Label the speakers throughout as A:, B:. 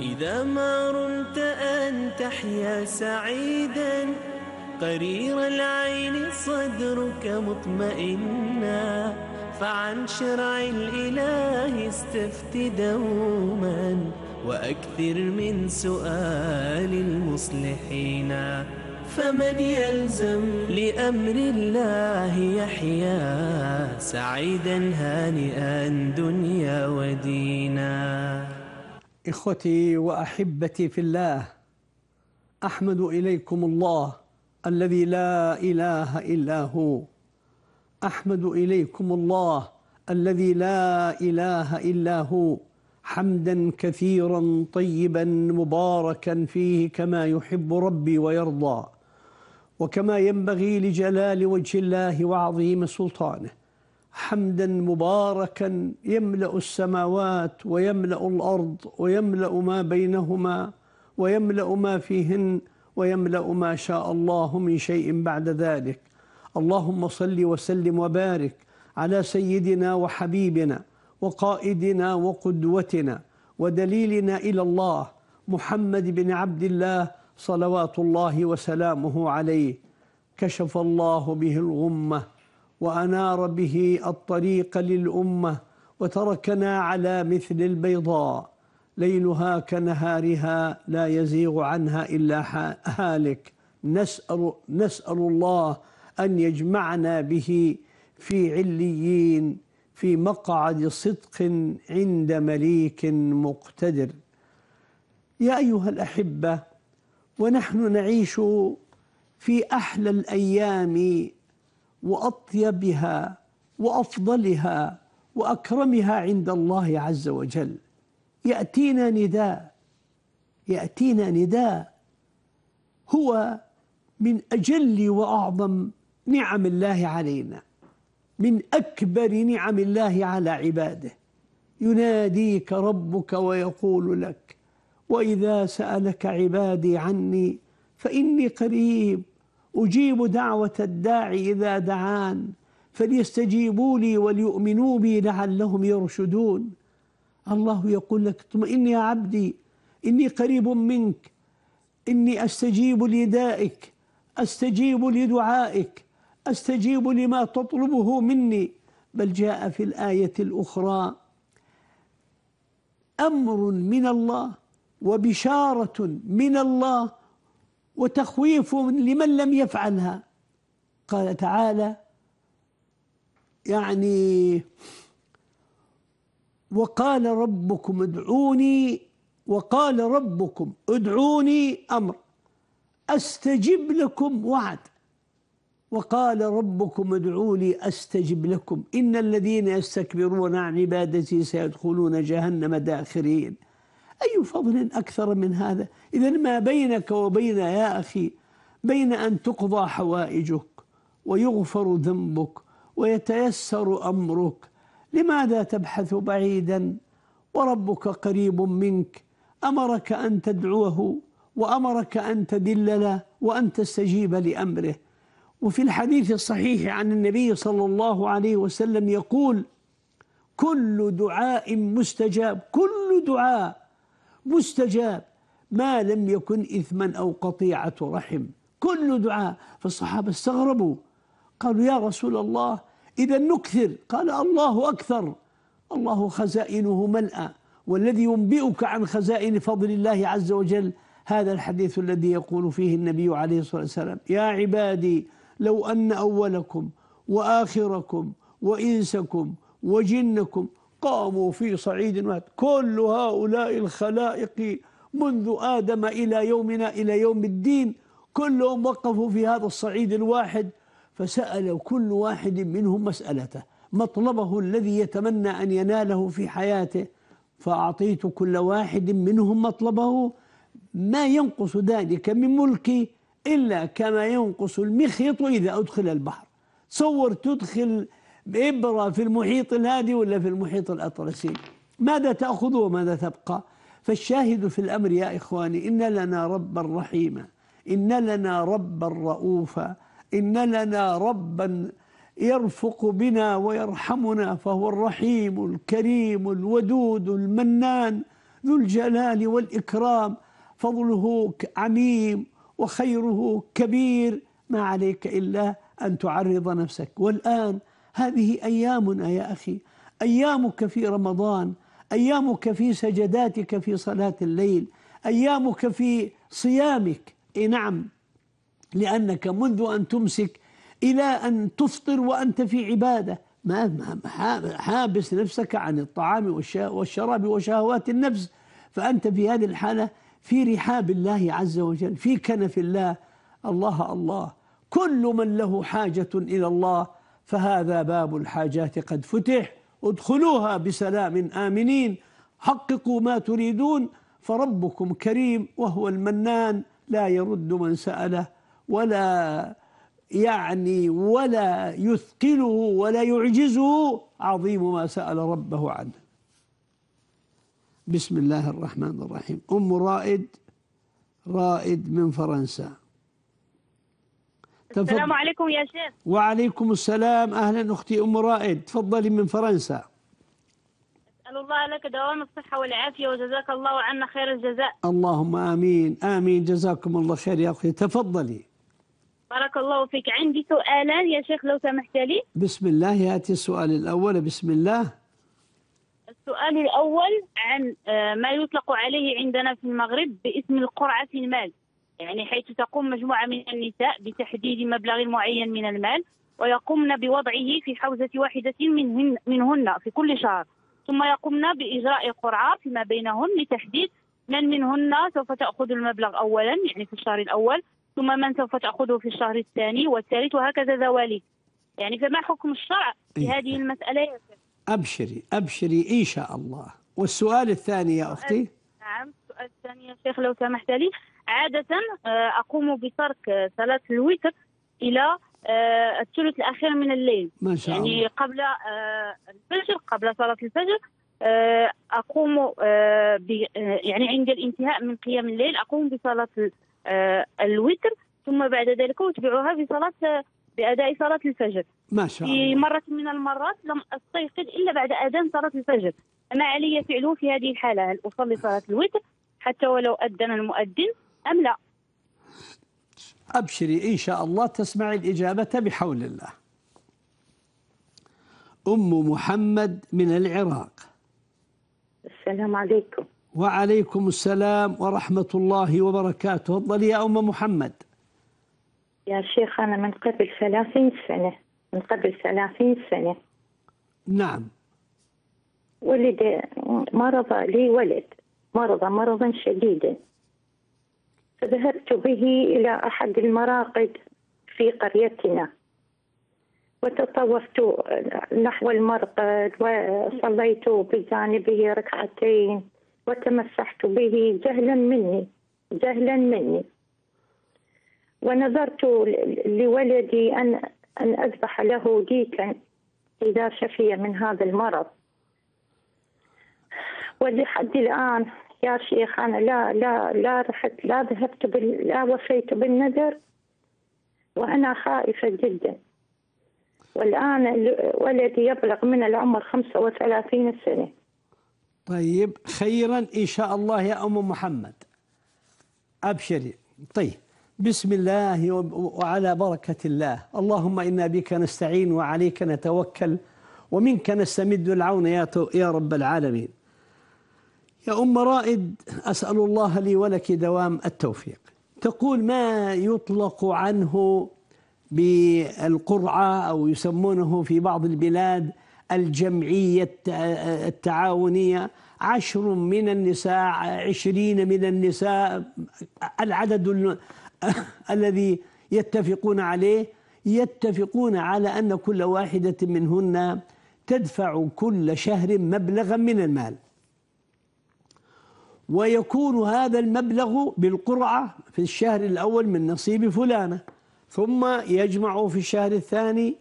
A: إذا ما رمت أن تحيا سعيدا قرير العين صدرك مطمئنا فعن شرع الإله استفت دوما وأكثر من سؤال المصلحين فمن يلزم لأمر الله يحيا سعيدا هانئا دنيا ودينا
B: إخوتي وأحبتي في الله أحمد إليكم الله الذي لا إله إلا هو أحمد إليكم الله الذي لا إله إلا هو حمدا كثيرا طيبا مباركا فيه كما يحب ربي ويرضى وكما ينبغي لجلال وجه الله وعظيم سلطانه حمدا مباركا يملا السماوات ويملا الارض ويملا ما بينهما ويملا ما فيهن ويملا ما شاء الله من شيء بعد ذلك اللهم صل وسلم وبارك على سيدنا وحبيبنا وقائدنا وقدوتنا ودليلنا الى الله محمد بن عبد الله صلوات الله وسلامه عليه كشف الله به الغمه وأنار به الطريق للأمة وتركنا على مثل البيضاء ليلها كنهارها لا يزيغ عنها إلا هالك نسأل, نسأل الله أن يجمعنا به في عليين في مقعد صدق عند مليك مقتدر يا أيها الأحبة ونحن نعيش في أحلى الأيام وأطيبها وأفضلها وأكرمها عند الله عز وجل يأتينا نداء يأتينا نداء هو من أجل وأعظم نعم الله علينا من أكبر نعم الله على عباده يناديك ربك ويقول لك وإذا سألك عبادي عني فإني قريب أجيب دعوة الداعي إذا دعان فليستجيبوا لي وليؤمنوا بي لعلهم يرشدون الله يقول لك اطمئن يا عبدي إني قريب منك إني أستجيب لدائك أستجيب لدعائك أستجيب لما تطلبه مني بل جاء في الآية الأخرى أمر من الله وبشارة من الله وتخويف لمن لم يفعلها قال تعالى يعني وقال ربكم ادعوني وقال ربكم ادعوني امر استجب لكم وعد وقال ربكم ادعوني استجب لكم ان الذين يستكبرون عن عبادتي سيدخلون جهنم داخرين أي فضل أكثر من هذا إذا ما بينك وبين يا أخي بين أن تقضى حوائجك ويغفر ذنبك ويتيسر أمرك لماذا تبحث بعيدا وربك قريب منك أمرك أن تدعوه وأمرك أن تدل له وأن تستجيب لأمره وفي الحديث الصحيح عن النبي صلى الله عليه وسلم يقول كل دعاء مستجاب كل دعاء مستجاب ما لم يكن إثما أو قطيعة رحم كل دعاء فالصحابة استغربوا قالوا يا رسول الله إذا نكثر قال الله أكثر الله خزائنه ملأ والذي ينبئك عن خزائن فضل الله عز وجل هذا الحديث الذي يقول فيه النبي عليه الصلاة والسلام يا عبادي لو أن أولكم وآخركم وإنسكم وجنكم قاموا في صعيد واحد كل هؤلاء الخلائق منذ آدم إلى يومنا إلى يوم الدين كلهم وقفوا في هذا الصعيد الواحد فسألوا كل واحد منهم مسألته مطلبه الذي يتمنى أن يناله في حياته فأعطيت كل واحد منهم مطلبه ما ينقص ذلك من ملكي إلا كما ينقص المخيط إذا أدخل البحر تصور تدخل بإبرة في المحيط الهادي ولا في المحيط الأطلسي ماذا تأخذ وماذا تبقى فالشاهد في الأمر يا إخواني إن لنا ربا رحيما إن لنا ربا رؤوفا إن لنا ربا يرفق بنا ويرحمنا فهو الرحيم الكريم الودود المنان ذو الجلال والإكرام فضله عميم وخيره كبير ما عليك إلا أن تعرض نفسك والآن هذه أيامنا يا أخي أيامك في رمضان أيامك في سجداتك في صلاة الليل أيامك في صيامك إي نعم لأنك منذ أن تمسك إلى أن تفطر وأنت في عبادة ما حابس نفسك عن الطعام والشراب وشهوات النفس فأنت في هذه الحالة في رحاب الله عز وجل في كنف الله الله الله كل من له حاجة إلى الله فهذا باب الحاجات قد فتح ادخلوها بسلام آمنين حققوا ما تريدون فربكم كريم وهو المنان لا يرد من سأله ولا يعني ولا يثقله ولا يعجزه عظيم ما سأل ربه عنه بسم الله الرحمن الرحيم أم رائد رائد من فرنسا تفضل. السلام عليكم يا شيخ وعليكم السلام أهلا أختي أم رائد تفضلي من فرنسا
C: أسأل الله لك دوام الصحة والعافية وجزاك الله عنا خير الجزاء
B: اللهم آمين آمين جزاكم الله خير يا اختي تفضلي
C: بارك الله فيك عندي سؤالان يا شيخ لو سمحت لي
B: بسم الله يأتي السؤال الأول بسم الله
C: السؤال الأول عن آه، ما يطلق عليه عندنا في المغرب باسم القرعة في المال يعني حيث تقوم مجموعة من النساء بتحديد مبلغ معين من المال ويقمن بوضعه في حوزة واحدة منهن, منهن في كل شهر ثم يقمن بإجراء قرعة فيما بينهن لتحديد من منهن سوف تأخذ المبلغ أولا يعني في الشهر الأول ثم من سوف تأخذه في الشهر الثاني والثالث وهكذا ذوالك يعني فما حكم الشرع في إيه. هذه المسألة يا
B: أبشري أبشري إن شاء الله والسؤال الثاني يا أختي
C: نعم السؤال الثاني يا شيخ لو سمحت لي عادة آه، أقوم بترك آه، صلاة الوتر إلى آه، الثلث الأخير من الليل ما شاء يعني الله. يعني قبل الفجر قبل صلاة الفجر أقوم يعني عند الانتهاء من قيام الليل أقوم بصلاة الوتر ثم بعد ذلك أتبعها بصلاة بأداء صلاة الفجر ما شاء الله في مرة من المرات لم أستيقظ إلا بعد أذان صلاة الفجر ما علي فعله في هذه الحالة هل أصلي صلاة الوتر حتى ولو أذن المؤذن أم لا
B: أبشري إن شاء الله تسمعي الإجابة بحول الله أم محمد من العراق
C: السلام عليكم
B: وعليكم السلام ورحمة الله وبركاته تفضلي يا أم محمد
C: يا شيخ أنا من قبل ثلاثين سنة من قبل ثلاثين سنة نعم ولد مرض لي ولد مرض مرضا شديدا فذهبت به إلى أحد المراقد في قريتنا وتطوفت نحو المرقد وصليت بجانبه ركعتين وتمسحت به جهلا مني جهلا مني ونظرت لولدي أن أن أذبح له ديكا إذا شفي من هذا المرض ولحد الآن يا شيخ أنا لا لا لا رحت لا ذهبت بال... لا وفيت بالنذر وأنا خائفة جدا والآن ولدي يبلغ من العمر 35 سنة
B: طيب خيرا إن شاء الله يا أم محمد أبشري طيب بسم الله وعلى بركة الله اللهم إنا بك نستعين وعليك نتوكل ومنك نستمد العون يا رب العالمين يا أم رائد أسأل الله لي ولك دوام التوفيق تقول ما يطلق عنه بالقرعة أو يسمونه في بعض البلاد الجمعية التعاونية عشر من النساء عشرين من النساء العدد الذي يتفقون عليه يتفقون على أن كل واحدة منهن تدفع كل شهر مبلغا من المال ويكون هذا المبلغ بالقرعة في الشهر الأول من نصيب فلانة ثم يجمع في الشهر الثاني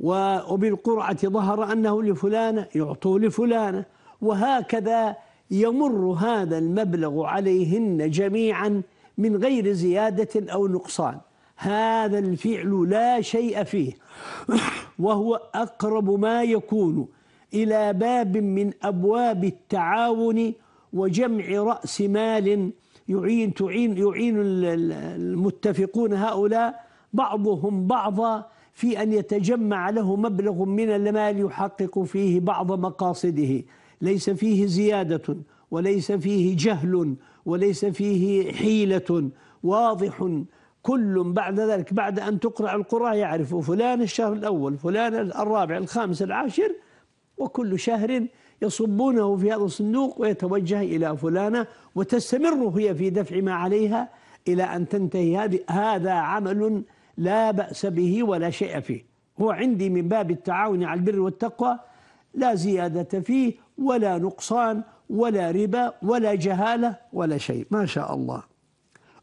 B: وبالقرعة ظهر أنه لفلانة يعطوه لفلانة وهكذا يمر هذا المبلغ عليهن جميعا من غير زيادة أو نقصان هذا الفعل لا شيء فيه وهو أقرب ما يكون إلى باب من أبواب التعاون وجمع رأس مال يعين تعين يعين المتفقون هؤلاء بعضهم بعضا في أن يتجمع له مبلغ من المال يحقق فيه بعض مقاصده ليس فيه زيادة وليس فيه جهل وليس فيه حيلة واضح كل بعد ذلك بعد أن تقرأ القراء يعرف فلان الشهر الأول فلان الرابع الخامس العاشر وكل شهر يصبونه في هذا الصندوق ويتوجه إلى فلانة وتستمر هي في دفع ما عليها إلى أن تنتهي هذه هذا عمل لا بأس به ولا شيء فيه هو عندي من باب التعاون على البر والتقوى لا زيادة فيه ولا نقصان ولا ربا ولا جهالة ولا شيء ما شاء الله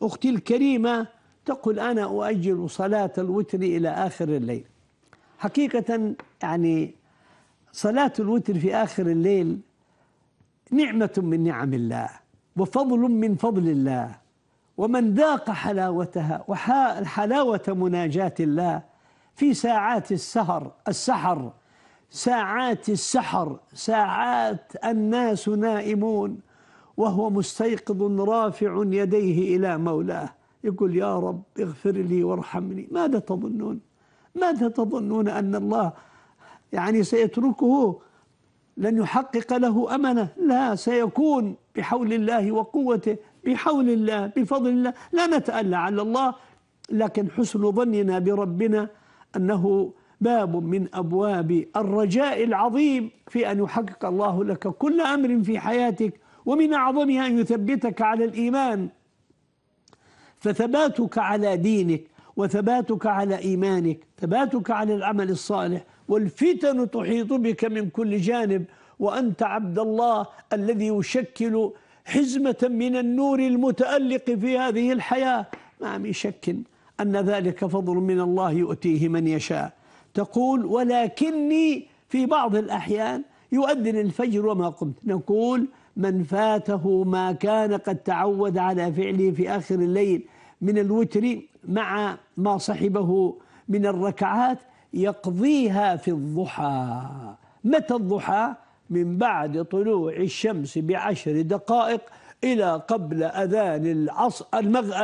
B: أختي الكريمة تقول أنا أؤجل صلاة الوتر إلى آخر الليل حقيقة يعني صلاة الوتر في آخر الليل نعمة من نعم الله وفضل من فضل الله ومن ذاق حلاوتها وحلاوة مناجاة الله في ساعات السهر السحر ساعات السحر ساعات الناس نائمون وهو مستيقظ رافع يديه إلى مولاه يقول يا رب اغفر لي وارحمني ماذا تظنون ماذا تظنون أن الله يعني سيتركه لن يحقق له أمنه لا سيكون بحول الله وقوته بحول الله بفضل الله لا نتألى على الله لكن حسن ظننا بربنا أنه باب من أبواب الرجاء العظيم في أن يحقق الله لك كل أمر في حياتك ومن أعظمها أن يثبتك على الإيمان فثباتك على دينك وثباتك على إيمانك ثباتك على العمل الصالح والفتن تحيط بك من كل جانب وأنت عبد الله الذي يشكل حزمة من النور المتألق في هذه الحياة ما من شك أن ذلك فضل من الله يؤتيه من يشاء تقول ولكني في بعض الأحيان يؤذن الفجر وما قمت نقول من فاته ما كان قد تعود على فعله في آخر الليل من الوتر مع ما صحبه من الركعات يقضيها في الضحى متى الضحى من بعد طلوع الشمس بعشر دقائق إلى قبل أذان العصر المغ...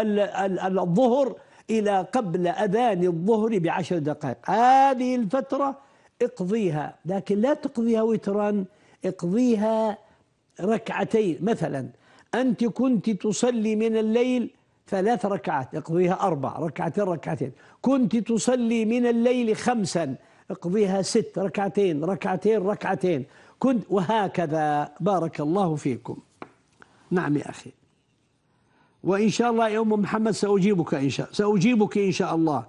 B: الظهر إلى قبل أذان الظهر بعشر دقائق هذه الفترة اقضيها لكن لا تقضيها وترا اقضيها ركعتين مثلا أنت كنت تصلي من الليل ثلاث ركعات اقضيها أربع ركعتين ركعتين كنت تصلي من الليل خمسا اقضيها ست ركعتين ركعتين ركعتين كنت وهكذا بارك الله فيكم نعم يا أخي وإن شاء الله يا أم محمد سأجيبك إن شاء سأجيبك إن شاء الله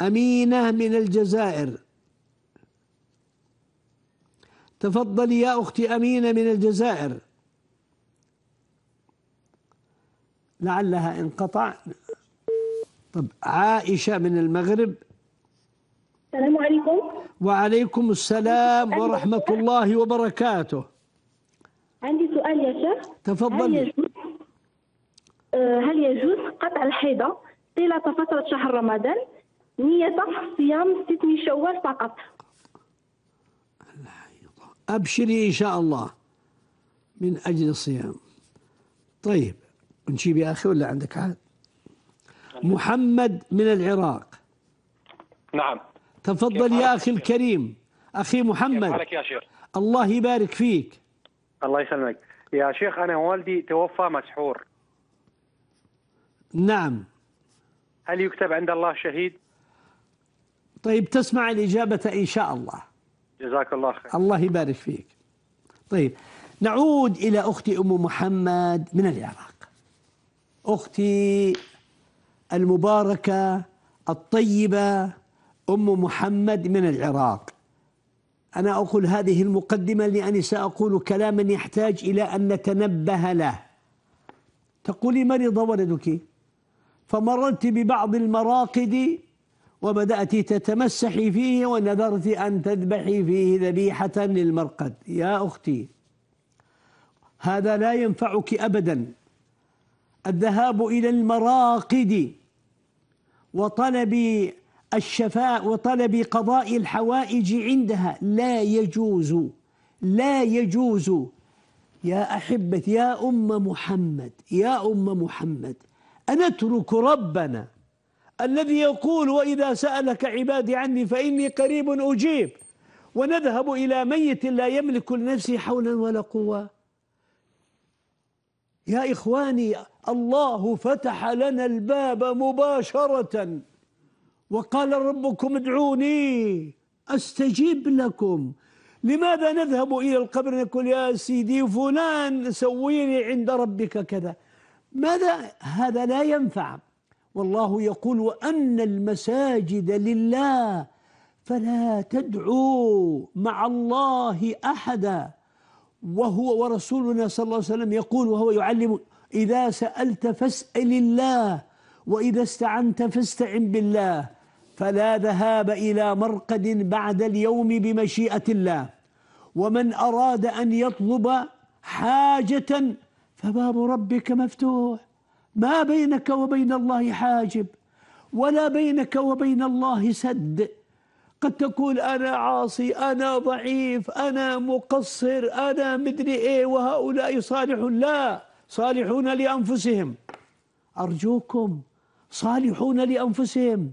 B: أمينة من الجزائر تفضلي يا أختي أمينة من الجزائر لعلها انقطع طب عائشة من المغرب
C: السلام عليكم
B: وعليكم السلام ورحمة الله وبركاته
C: عندي سؤال يا شيخ تفضل هل يجوز, آه، هل يجوز قطع الحيضة طيلة فترة شهر رمضان نية صيام ست شوال فقط
B: أبشري إن شاء الله من أجل الصيام طيب نجيب يا أخي ولا عندك عاد محمد من العراق نعم تفضل يا أخي الكريم أخي محمد كيف يا شيخ الله يبارك فيك
D: الله يسلمك يا شيخ أنا والدي توفى مسحور نعم هل يكتب عند الله شهيد
B: طيب تسمع الإجابة إن شاء الله
E: جزاك الله خير
B: الله يبارك فيك طيب نعود إلى أختي أم محمد من العراق أختي المباركة الطيبة أم محمد من العراق أنا أقول هذه المقدمة لأني سأقول كلاما يحتاج إلى أن نتنبه له تقولي مرض ولدك فمررت ببعض المراقد وبدأت تتمسحي فيه ونذرت أن تذبحي فيه ذبيحة للمرقد يا أختي هذا لا ينفعك أبدا الذهاب إلى المراقد وطلب الشفاء وطلب قضاء الحوائج عندها لا يجوز لا يجوز يا أحبتي يا أم محمد يا أم محمد أنترك ربنا الذي يقول وإذا سألك عبادي عني فإني قريب أجيب ونذهب إلى ميت لا يملك لنفسه حولا ولا قوة يا إخواني الله فتح لنا الباب مباشرة وقال ربكم ادعوني أستجيب لكم لماذا نذهب إلى القبر نقول يا سيدي فلان سوي لي عند ربك كذا ماذا هذا لا ينفع والله يقول وأن المساجد لله فلا تدعوا مع الله أحدا وهو ورسولنا صلى الله عليه وسلم يقول وهو يعلم إذا سألت فاسأل الله وإذا استعنت فاستعن بالله فلا ذهاب إلى مرقد بعد اليوم بمشيئة الله ومن أراد أن يطلب حاجة فباب ربك مفتوح ما بينك وبين الله حاجب ولا بينك وبين الله سد قد تقول أنا عاصي أنا ضعيف أنا مقصر أنا مدري إيه وهؤلاء صالحون لا صالحون لأنفسهم أرجوكم صالحون لأنفسهم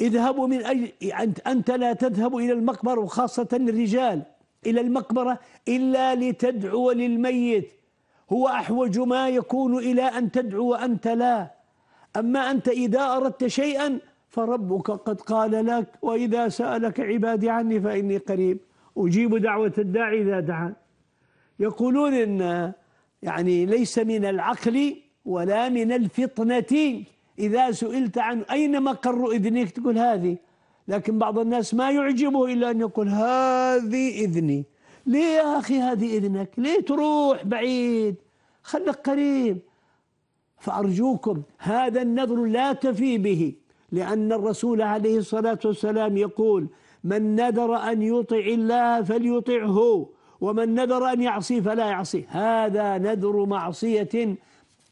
B: اذهبوا من أجل أنت, أنت لا تذهب إلى المقبرة وخاصة الرجال إلى المقبرة إلا لتدعو للميت هو أحوج ما يكون إلى أن تدعو وأنت لا أما أنت إذا أردت شيئا فربك قد قال لك وإذا سألك عبادي عني فإني قريب أجيب دعوة الداعي إذا دعان يقولون إن يعني ليس من العقل ولا من الفطنة إذا سئلت عن أين مقر إذنك تقول هذه لكن بعض الناس ما يعجبه إلا أن يقول هذه إذني ليه يا أخي هذه إذنك ليه تروح بعيد خلك قريب فأرجوكم هذا النذر لا تفي به لأن الرسول عليه الصلاة والسلام يقول من نذر أن يطع الله فليطعه ومن نذر أن يعصي فلا يعصي هذا نذر معصية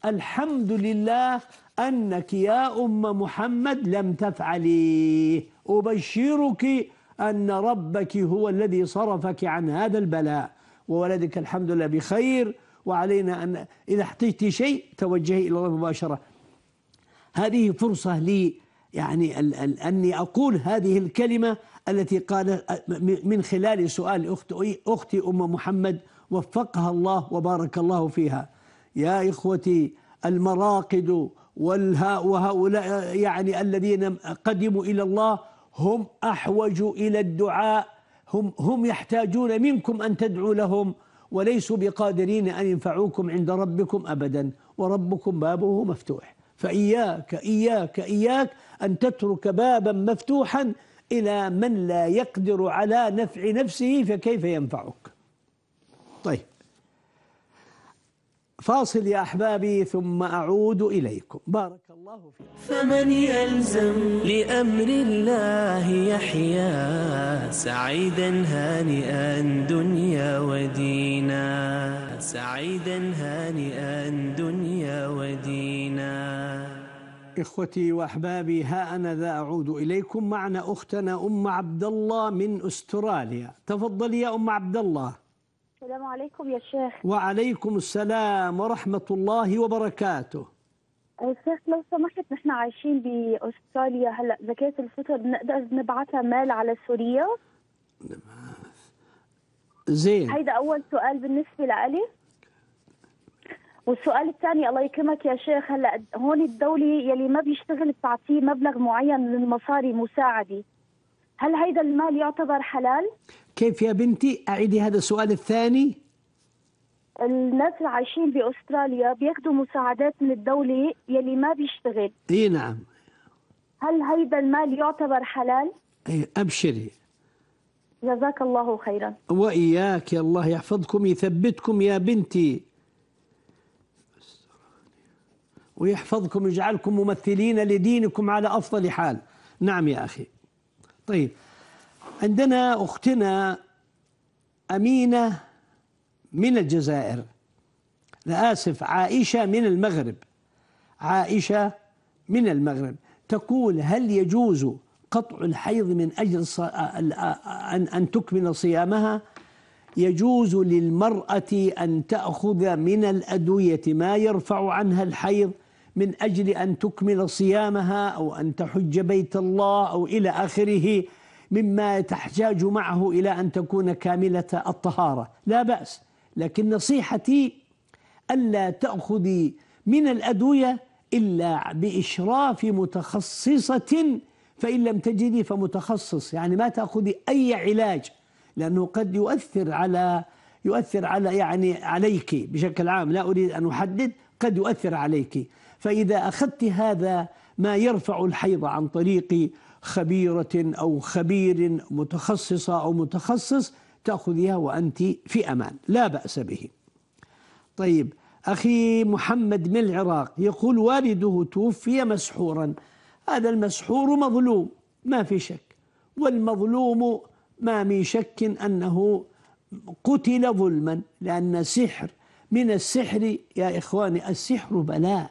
B: الحمد لله أنك يا أم محمد لم تفعلي أبشرك أن ربك هو الذي صرفك عن هذا البلاء وولدك الحمد لله بخير وعلينا أن إذا احتجت شيء توجهي إلى الله مباشرة هذه فرصة لي يعني ال ال أني أقول هذه الكلمة التي قال من خلال سؤال أختي, أختي أم محمد وفقها الله وبارك الله فيها يا إخوتي المراقد والها وهؤلاء يعني الذين قدموا إلى الله هم أحوج إلى الدعاء هم, هم يحتاجون منكم أن تدعوا لهم وليسوا بقادرين أن ينفعوكم عند ربكم أبدا وربكم بابه مفتوح فإياك إياك إياك أن تترك بابا مفتوحا إلى من لا يقدر على نفع نفسه فكيف ينفعك طيب فاصل يا أحبابي ثم أعود إليكم بارك الله فيكم فمن يلزم لأمر
A: الله يحيا سعيدا هانئا دنيا ودينا سعيدا هانئا دنيا
B: ودينا إخوتي وأحبابي ها أنا ذا أعود إليكم معنا أختنا أم عبد الله من أستراليا تفضلي يا أم عبد الله
C: السلام عليكم يا شيخ
B: وعليكم السلام ورحمة الله وبركاته
C: أه، شيخ لو سمحت نحن عايشين بأستراليا هلأ زكاة الفطر بنقدر نبعثها مال على سوريا
A: زين هيدا
C: أول سؤال بالنسبة لألي والسؤال الثاني الله يكرمك يا شيخ هلا هون الدوله يلي ما بيشتغل بتعطيه مبلغ معين من المصاري مساعده هل هيدا المال يعتبر حلال؟
B: كيف يا بنتي؟ أعيدي هذا السؤال
C: الثاني الناس اللي عايشين باستراليا بياخذوا مساعدات من الدوله يلي ما بيشتغل اي نعم هل هيدا المال يعتبر حلال؟
B: اي ابشري
C: جزاك الله خيرا
B: واياك يا الله يحفظكم يثبتكم يا بنتي ويحفظكم ويجعلكم ممثلين لدينكم على أفضل حال نعم يا أخي طيب عندنا أختنا أمينة من الجزائر لا آسف عائشة من المغرب عائشة من المغرب تقول هل يجوز قطع الحيض من أجل أن تكمل صيامها يجوز للمرأة أن تأخذ من الأدوية ما يرفع عنها الحيض من أجل أن تكمل صيامها أو أن تحج بيت الله أو إلى آخره مما تحتاج معه إلى أن تكون كاملة الطهارة لا بأس لكن نصيحتي ألا تأخذي من الأدوية إلا بإشراف متخصصة فإن لم تجدي فمتخصص يعني ما تأخذي أي علاج لأنه قد يؤثر على يؤثر على يعني عليك بشكل عام لا أريد أن أحدد قد يؤثر عليك فإذا أخذت هذا ما يرفع الحيض عن طريق خبيرة أو خبير متخصصة أو متخصص تأخذيها وأنت في أمان لا بأس به طيب أخي محمد من العراق يقول والده توفي مسحورا هذا المسحور مظلوم ما في شك والمظلوم ما من شك أنه قتل ظلما لأن سحر من السحر يا إخواني السحر بلاء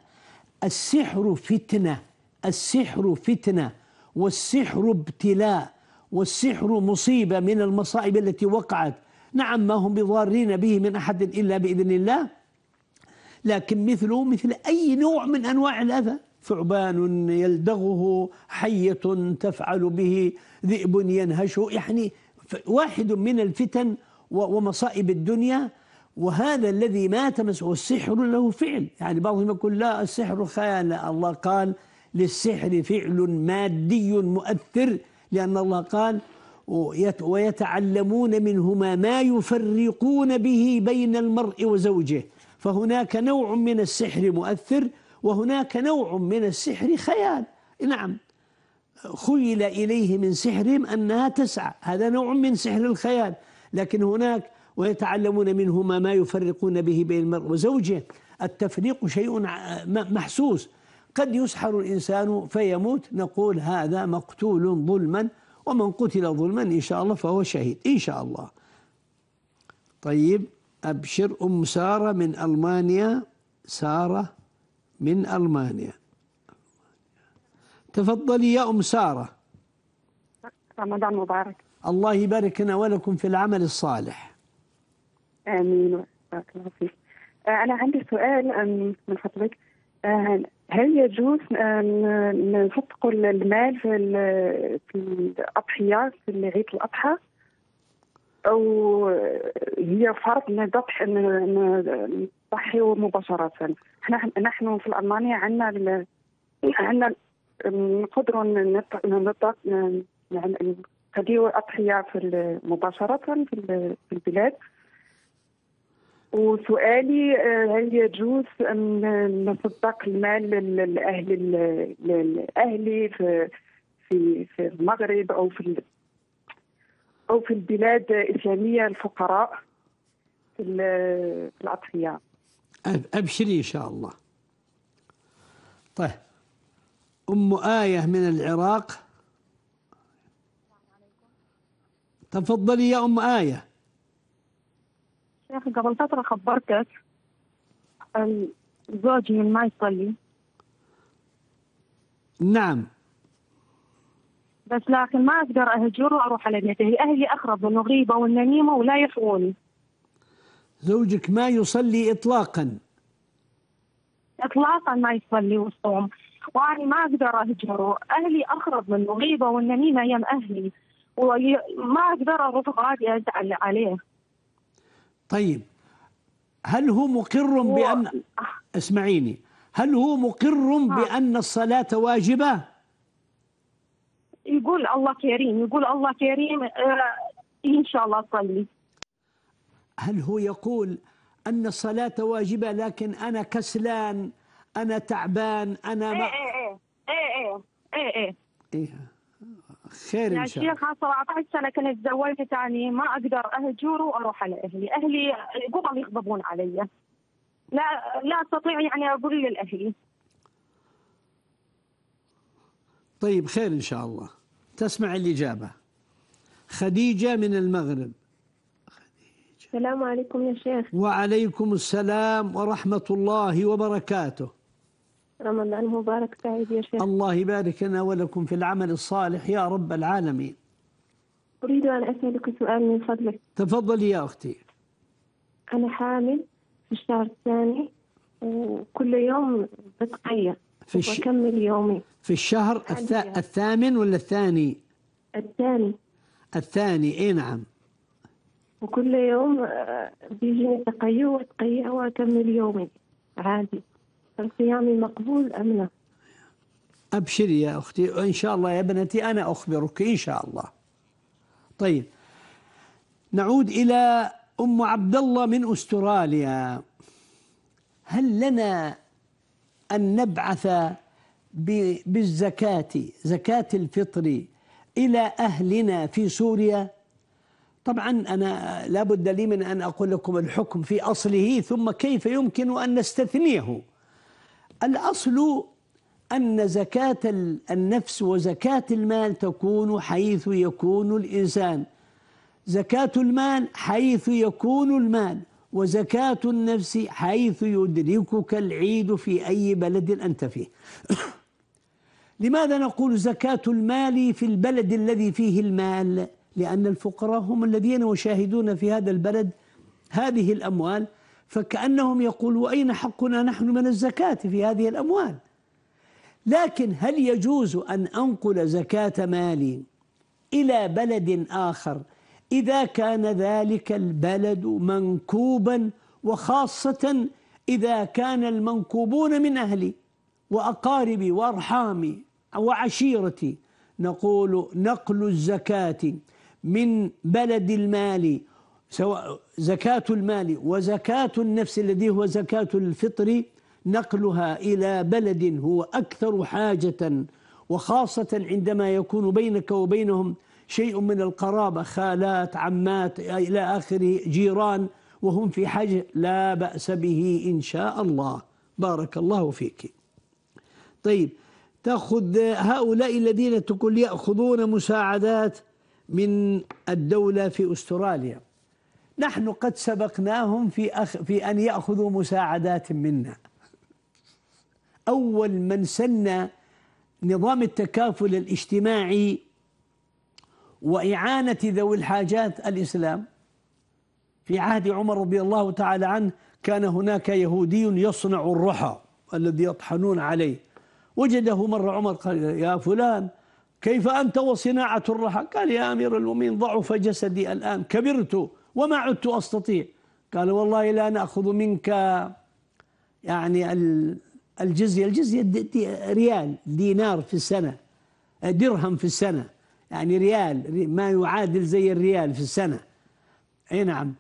B: السحر فتنه السحر فتنه والسحر ابتلاء والسحر مصيبه من المصائب التي وقعت نعم ما هم بضارين به من احد الا باذن الله لكن مثله مثل اي نوع من انواع الاذى ثعبان يلدغه حيه تفعل به ذئب ينهشه يعني واحد من الفتن ومصائب الدنيا وهذا الذي ما تمسه السحر له فعل يعني بعضهم يقول لا السحر خيال الله قال للسحر فعل مادي مؤثر لأن الله قال ويتعلمون منهما ما يفرقون به بين المرء وزوجه فهناك نوع من السحر مؤثر وهناك نوع من السحر خيال نعم خيل إليه من سحرهم أنها تسعى هذا نوع من سحر الخيال لكن هناك ويتعلمون منهما ما يفرقون به بين المرء وزوجه التفريق شيء محسوس قد يسحر الإنسان فيموت نقول هذا مقتول ظلما ومن قتل ظلما إن شاء الله فهو شهيد إن شاء الله طيب أبشر أم سارة من ألمانيا سارة من ألمانيا تفضلي يا أم سارة
C: رمضان مبارك
B: الله يبارك لنا ولكم في العمل الصالح
C: امين بارك الله فيك آه، انا عندي سؤال من فضلك آه، هل يجوز ننفق المال في الاضحيه في عيد الاضحى او هي فرض نضحي نضحي مباشره احنا نحن في المانيا عندنا عندنا نقدروا نضحي يعني نقديو اضحيه في مباشره في البلاد وسؤالي آه، هل يجوز ان نصدق المال للاهل الاهلي في في في المغرب او في او في البلاد الاسلاميه الفقراء في الاطفياء
B: ابشري ان شاء الله طيب ام ايه من العراق تفضلي يا ام ايه
C: أخي قبل فترة خبرتك زوجي ما يصلي نعم بس لكن ما أقدر أهجر وأروح على بيته أهلي اقرب من غيبه والنميمة ولا يحووني
B: زوجك ما يصلي إطلاقا
C: إطلاقا ما يصلي ويصوم وأنا ما أقدر أهجره أهلي أقرب من غيبه والنميمة يم أهلي وما أقدر أروح غادي أزعل عليه
B: طيب هل هو مقر بأن اسمعيني هل هو مقر بأن الصلاة واجبة؟
C: يقول الله كريم يقول الله كريم آه، إن شاء الله صلي
B: هل هو يقول أن الصلاة واجبة لكن أنا كسلان أنا
C: تعبان أنا ما... إيه إيه إيه إيه
F: إيه, إيه. إيه. إيه.
C: خير يا ان يعني شاء الله يا شيخ 17 سنه كنت تزوجت ثاني يعني ما اقدر اهجره واروح على اهلي، اهلي قبل يغضبون علي. لا لا استطيع يعني اقول لاهلي.
B: طيب خير ان شاء الله. تسمع الاجابه. خديجه من المغرب. السلام عليكم يا شيخ. وعليكم السلام ورحمه الله وبركاته.
C: رمضان مبارك سعيد يا شيخ
B: الله يبارك لنا ولكم في العمل الصالح يا رب العالمين
C: أريد أن أسألك سؤال من فضلك
B: تفضلي يا أختي
C: أنا حامل في الشهر الثاني وكل آه، يوم بتقيأ في الش... وأكمل يومي
B: في الشهر الث... الثامن ولا الثاني؟ الثاني الثاني اي نعم
C: وكل يوم آه، بيجيني تقيؤ واتقيأ واكمل يومي عادي صيامي مقبول أم لا
B: أبشري يا أختي إن شاء الله يا بنتي أنا أخبرك إن شاء الله طيب نعود إلى أم عبد الله من أستراليا هل لنا أن نبعث بالزكاة زكاة الفطر إلى أهلنا في سوريا طبعا أنا لابد لي من أن أقول لكم الحكم في أصله ثم كيف يمكن أن نستثنيه الأصل أن زكاة النفس وزكاة المال تكون حيث يكون الإنسان زكاة المال حيث يكون المال وزكاة النفس حيث يدركك العيد في أي بلد أنت فيه لماذا نقول زكاة المال في البلد الذي فيه المال لأن الفقراء هم الذين يشاهدون في هذا البلد هذه الأموال فكأنهم يقولوا أين حقنا نحن من الزكاة في هذه الأموال لكن هل يجوز أن أنقل زكاة مالي إلى بلد آخر إذا كان ذلك البلد منكوبا وخاصة إذا كان المنكوبون من أهلي وأقاربي وأرحامي وعشيرتي نقول نقل الزكاة من بلد المال سواء زكاة المال وزكاة النفس الذي هو زكاة الفطر نقلها إلى بلد هو أكثر حاجة وخاصة عندما يكون بينك وبينهم شيء من القرابة خالات عمات إلى آخره جيران وهم في حاجة لا بأس به إن شاء الله بارك الله فيك طيب تأخذ هؤلاء الذين تقول يأخذون مساعدات من الدولة في أستراليا نحن قد سبقناهم في أخ في أن يأخذوا مساعدات منا أول من سن نظام التكافل الاجتماعي وإعانة ذوي الحاجات الإسلام في عهد عمر رضي الله تعالى عنه كان هناك يهودي يصنع الرحى الذي يطحنون عليه وجده مرة عمر قال يا فلان كيف أنت وصناعة الرحى قال يا أمير المؤمنين ضعف جسدي الآن كبرت وما عدت أستطيع قال والله لا نأخذ منك يعني الجزية الجزية دي ريال دينار في السنة درهم في السنة يعني ريال ما يعادل زي الريال في السنة أي نعم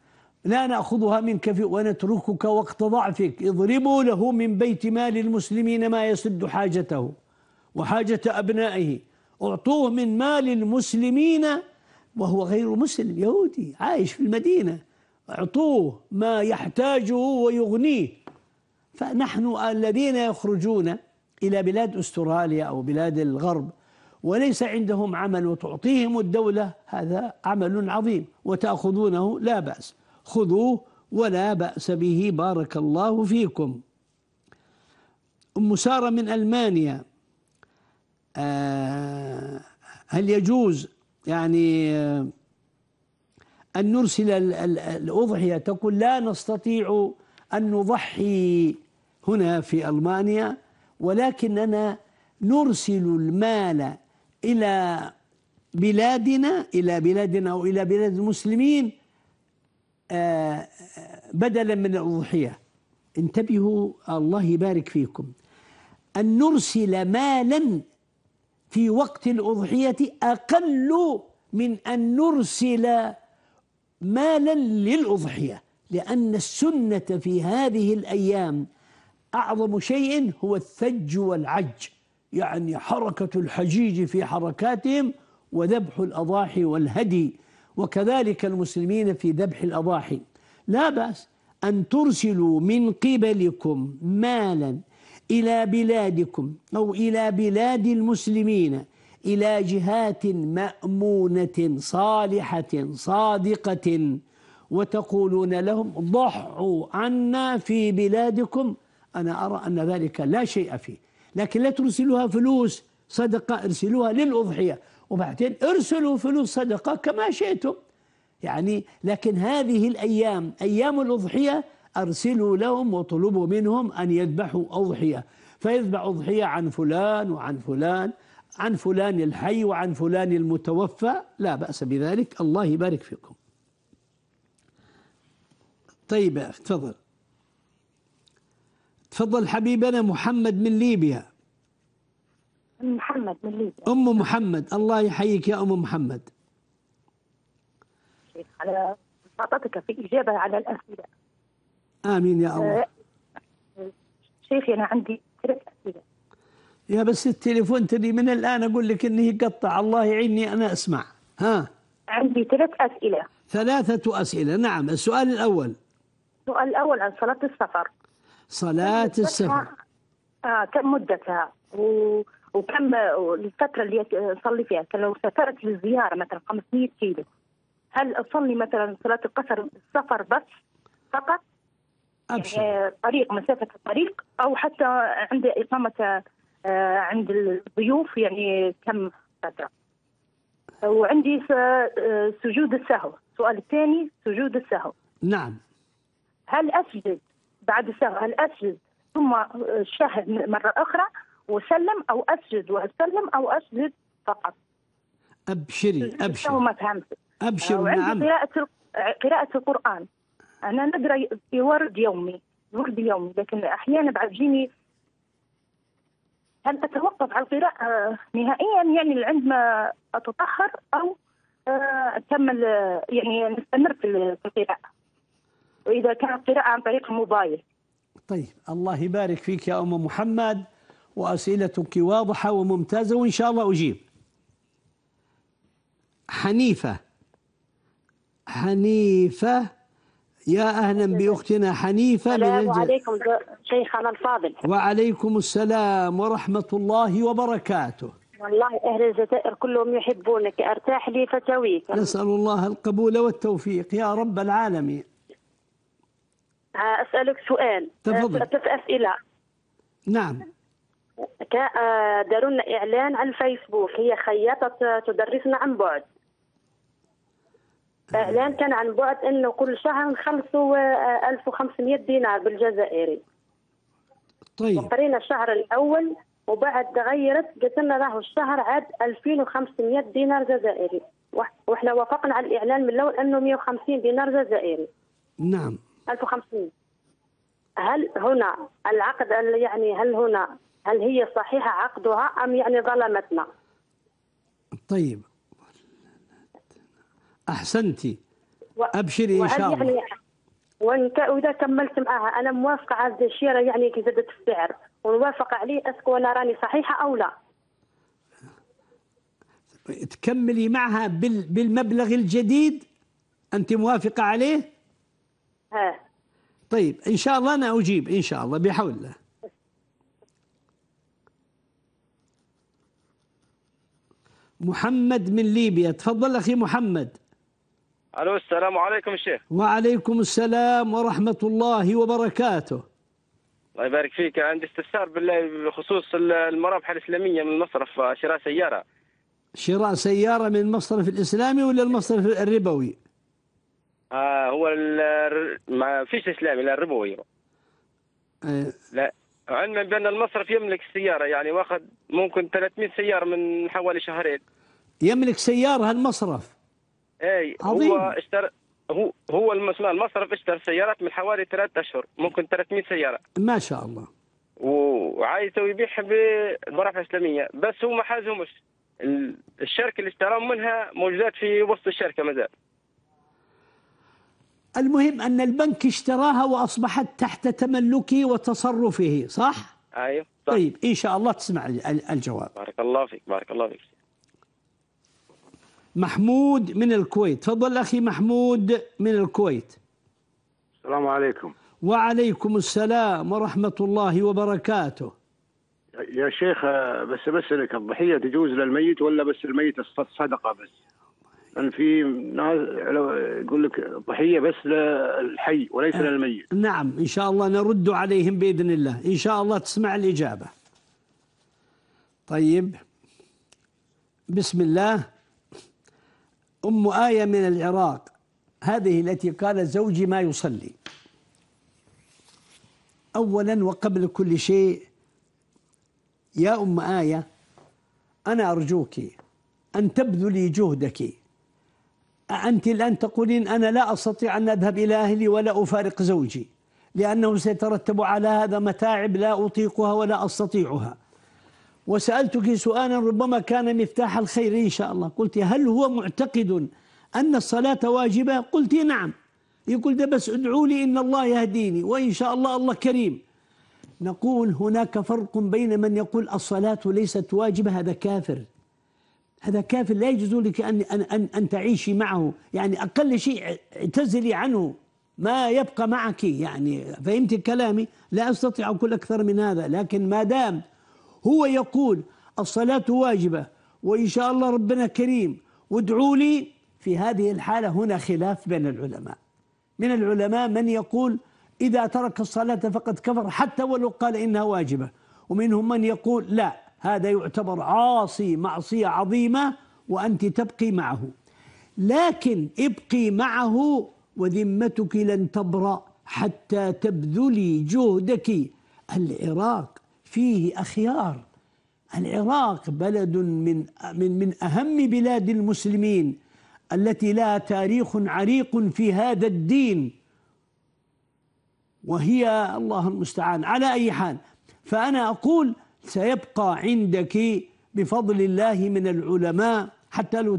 B: لا نأخذها منك في ونتركك وقت ضعفك اضربوا له من بيت مال المسلمين ما يسد حاجته وحاجة أبنائه أعطوه من مال المسلمين وهو غير مسلم يهودي عايش في المدينة اعطوه ما يحتاجه ويغنيه فنحن الذين يخرجون إلى بلاد أستراليا أو بلاد الغرب وليس عندهم عمل وتعطيهم الدولة هذا عمل عظيم وتأخذونه لا بأس خذوه ولا بأس به بارك الله فيكم أم سارة من ألمانيا آه هل يجوز يعني آه، أن نرسل الأضحية تقول لا نستطيع أن نضحي هنا في ألمانيا ولكننا نرسل المال إلى بلادنا إلى بلادنا أو إلى بلاد المسلمين آه، آه، بدلا من الأضحية انتبهوا الله يبارك فيكم أن نرسل مالا في وقت الأضحية أقل من أن نرسل مالا للأضحية لأن السنة في هذه الأيام أعظم شيء هو الثج والعج يعني حركة الحجيج في حركاتهم وذبح الأضاحي والهدي وكذلك المسلمين في ذبح الأضاحي لا بأس أن ترسلوا من قبلكم مالا إلى بلادكم أو إلى بلاد المسلمين إلى جهات مأمونة صالحة صادقة وتقولون لهم ضحوا عنا في بلادكم أنا أرى أن ذلك لا شيء فيه لكن لا ترسلوها فلوس صدقة ارسلوها للأضحية وبعدين ارسلوا فلوس صدقة كما شئتم يعني لكن هذه الأيام أيام الأضحية أرسلوا لهم وطلبوا منهم أن يذبحوا أضحية فيذبح أضحية عن فلان وعن فلان عن فلان الحي وعن فلان المتوفى لا بأس بذلك الله يبارك فيكم طيب تفضل تفضل حبيبنا محمد من ليبيا
C: محمد من ليبيا
B: أم محمد الله يحييك يا أم محمد
C: على محطتك في إجابة على الأسئلة
B: امين يا الله
C: أه، شيخي انا عندي ثلاث اسئله
B: يا بس التليفون تدي من الان اقول لك انه يقطع الله يعيني انا اسمع ها
C: عندي ثلاث اسئله
B: ثلاثه اسئله نعم السؤال الاول
C: السؤال الاول عن صلاه السفر
B: صلاه السفر
C: آه كم مدتها و... وكم الفتره اللي اصلي فيها لو سافرت للزياره مثلا 500 كيلو هل اصلي مثلا صلاه القصر السفر بس فقط أبشر. آه، طريق مسافة الطريق أو حتى عند إقامة آه، عند الضيوف يعني كم فترة وعندي آه، سجود السهو السؤال الثاني سجود السهو نعم هل أسجد بعد السهو هل أسجد ثم شهد مرة أخرى وسلم أو أسجد وأسلم أو أسجد فقط أبشري أبشري ما فهمت أبشر نعم قراءة قراءة القرآن انا نقرا في ورد يومي ورد يومي لكن احيانا بعد جيني هل اتوقف على القراءه نهائيا يعني عندما اتطهر او اكمل آه، يعني نستمر في القراءه واذا كانت قراءه عن طريق الموبايل
B: طيب الله يبارك فيك يا ام محمد واسئلتك واضحه وممتازه وان شاء الله اجيب حنيفه حنيفه يا أهلا بأختنا حنيفة من السلام عليكم
C: شيخنا الفاضل
B: وعليكم السلام ورحمة الله وبركاته
C: والله أهل الجزائر كلهم يحبونك أرتاح لي فتاويك
B: نسأل الله القبول والتوفيق يا رب العالمين
C: آه، أسألك سؤال تفضل ثلاث آه، أسئلة نعم آه، داروا لنا إعلان على الفيسبوك هي خياطة تدرسنا عن بعد الان كان عن بعد انه كل شهر نخلصوا آه، 1500 دينار بالجزائري طيب وقرينا الشهر الاول وبعد تغيرت قلت لنا راهو الشهر عاد 2500 دينار جزائري واحنا وافقنا على الاعلان من الاول انه 150 دينار جزائري نعم 1500 هل هنا العقد يعني هل هنا هل هي صحيحه عقدها ام يعني ظلمتنا؟
B: طيب أحسنتي أبشري إن شاء الله يعني
C: وانت واذا كملت معها انا موافقه على الشيره يعني كي زادت السعر ونوافق عليه اسكو انا راني صحيحه او لا
B: تكملي معها بالمبلغ الجديد انت موافقه عليه؟ ها طيب ان شاء الله انا اجيب ان شاء الله بحول الله محمد من ليبيا تفضل اخي محمد
D: الو السلام عليكم الشيخ
B: وعليكم السلام ورحمه الله وبركاته
D: الله يبارك فيك عندي استفسار بالله بخصوص المرابح الاسلاميه من مصرف شراء سياره
B: شراء سياره من المصرف الاسلامي ولا المصرف الربوي؟
D: آه هو ما فيش اسلامي لا الربوي آه. لا علما بان المصرف يملك السياره يعني واخذ ممكن 300 سياره من حوالي شهرين
B: يملك سياره المصرف
D: اي عظيم. هو اشترى هو هو المصرف اشترى سيارات من حوالي ثلاثة اشهر ممكن 300 سياره
B: ما شاء الله وعايز
D: يبيعها برافعه اسلاميه بس هو ما حازهمش الشركه اللي اشتراهم منها موجودات في وسط الشركه مازال
B: المهم ان البنك اشتراها واصبحت تحت تملكه وتصرفه صح؟ ايوه صح. طيب ان شاء الله تسمع الجواب
E: بارك الله فيك بارك الله فيك
B: محمود من الكويت تفضل أخي محمود من الكويت
D: السلام عليكم
B: وعليكم السلام ورحمة الله وبركاته
D: يا شيخ بس بسألك الضحية تجوز للميت ولا بس الميت الصدقة بس أن في ناس يقول لك ضحية بس للحي وليس آه، للميت
B: نعم إن شاء الله نرد عليهم بإذن الله إن شاء الله تسمع الإجابة طيب بسم الله أم آية من العراق هذه التي قال زوجي ما يصلي أولا وقبل كل شيء يا أم آية أنا أرجوك أن تبذلي جهدك أنت الآن تقولين أنا لا أستطيع أن أذهب إلى أهلي ولا أفارق زوجي لأنه سيترتب على هذا متاعب لا أطيقها ولا أستطيعها وسألتك سؤالا ربما كان مفتاح الخير إن شاء الله قلت هل هو معتقد أن الصلاة واجبة قلت نعم يقول ده بس ادعوا لي إن الله يهديني وإن شاء الله الله كريم نقول هناك فرق بين من يقول الصلاة ليست واجبة هذا كافر هذا كافر لا يجوز لك أن, أن, أن, أن تعيشي معه يعني أقل شيء اعتزلي عنه ما يبقى معك يعني فهمت كلامي لا أستطيع أقول أكثر من هذا لكن ما دام هو يقول الصلاة واجبة وإن شاء الله ربنا كريم وادعوا لي في هذه الحالة هنا خلاف بين العلماء من العلماء من يقول إذا ترك الصلاة فقد كفر حتى ولو قال إنها واجبة ومنهم من يقول لا هذا يعتبر عاصي معصية عظيمة وأنت تبقي معه لكن ابقي معه وذمتك لن تبرأ حتى تبذلي جهدك العراق فيه أخيار العراق بلد من من من أهم بلاد المسلمين التي لها تاريخ عريق في هذا الدين وهي الله المستعان على أي حال فأنا أقول سيبقى عندك بفضل الله من العلماء حتى لو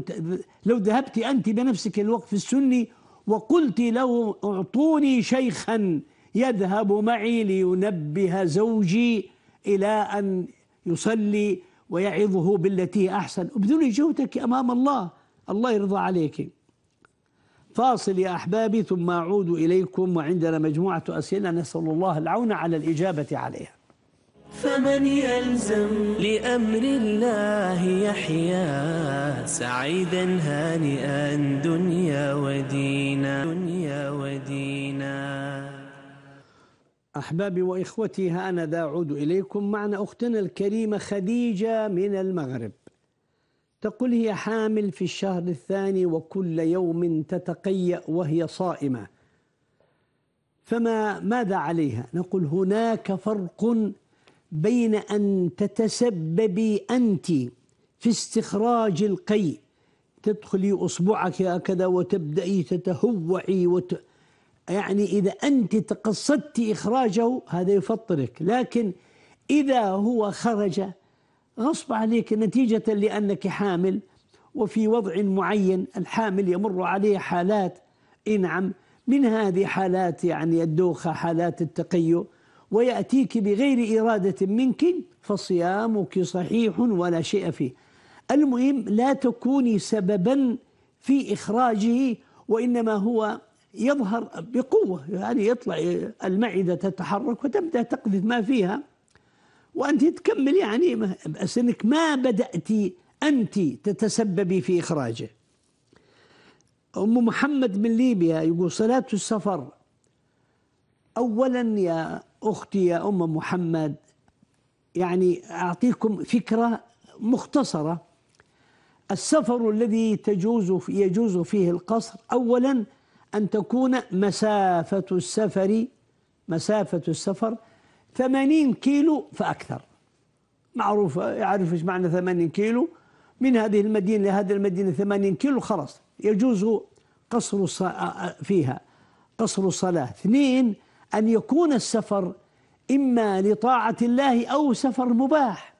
B: لو ذهبت أنت بنفسك الوقف السني وقلت له أعطوني شيخا يذهب معي لينبه زوجي إلى أن يصلي ويعظه بالتي أحسن ابذلي جهدك أمام الله الله يرضى عليك فاصل يا أحبابي ثم أعود إليكم وعندنا مجموعة أسئلة نسأل الله العون على الإجابة عليها
A: فمن يلزم لأمر الله يحيا سعيدا هانئا دنيا ودينا دنيا ودينا
B: أحبابي وإخوتي ها أنا ذا أعود إليكم معنا أختنا الكريمة خديجة من المغرب تقول هي حامل في الشهر الثاني وكل يوم تتقيأ وهي صائمة فما ماذا عليها نقول هناك فرق بين أن تتسببي أنت في استخراج القيء تدخلي أصبعك هكذا وتبدأي تتهوعي وتبدأي يعني إذا أنت تقصدت إخراجه هذا يفطرك لكن إذا هو خرج غصب عليك نتيجة لأنك حامل وفي وضع معين الحامل يمر عليه حالات إنعم نعم من هذه حالات يعني الدوخة حالات التقي ويأتيك بغير إرادة منك فصيامك صحيح ولا شيء فيه المهم لا تكوني سببا في إخراجه وإنما هو يظهر بقوة يعني يطلع المعدة تتحرك وتبدأ تقذف ما فيها وأنت تكمل يعني بس أنك ما بدأت أنت تتسببي في إخراجه أم محمد من ليبيا يقول صلاة السفر أولا يا أختي يا أم محمد يعني أعطيكم فكرة مختصرة السفر الذي تجوز يجوز فيه القصر أولا أن تكون مسافة السفر مسافة السفر 80 كيلو فأكثر معروف يعرف ايش معنى 80 كيلو من هذه المدينة لهذه المدينة 80 كيلو خلاص يجوز قصر فيها قصر الصلاة اثنين أن يكون السفر إما لطاعة الله أو سفر مباح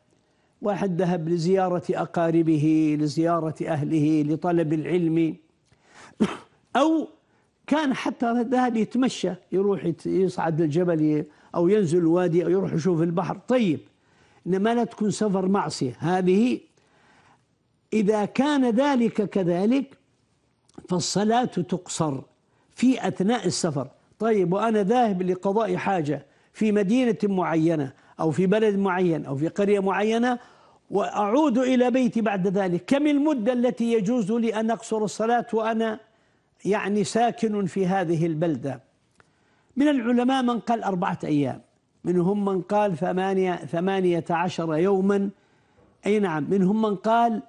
B: واحد ذهب لزيارة أقاربه لزيارة أهله لطلب العلم أو كان حتى ذهب يتمشى يروح يصعد الجبل أو ينزل الوادي أو يروح يشوف البحر طيب إنما لا تكون سفر معصية هذه إذا كان ذلك كذلك فالصلاة تقصر في أثناء السفر طيب وأنا ذاهب لقضاء حاجة في مدينة معينة أو في بلد معين أو في قرية معينة وأعود إلى بيتي بعد ذلك كم المدة التي يجوز لي أن أقصر الصلاة وأنا يعني ساكن في هذه البلدة من العلماء من قال أربعة أيام منهم من قال ثمانية, ثمانية عشر يوما أي نعم منهم من قال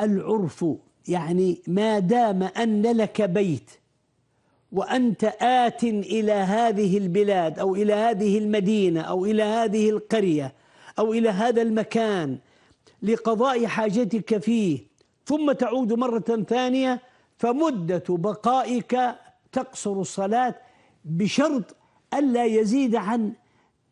B: العرف يعني ما دام أن لك بيت وأنت آت إلى هذه البلاد أو إلى هذه المدينة أو إلى هذه القرية أو إلى هذا المكان لقضاء حاجتك فيه ثم تعود مرة ثانية فمدة بقائك تقصر الصلاة بشرط ألا يزيد عن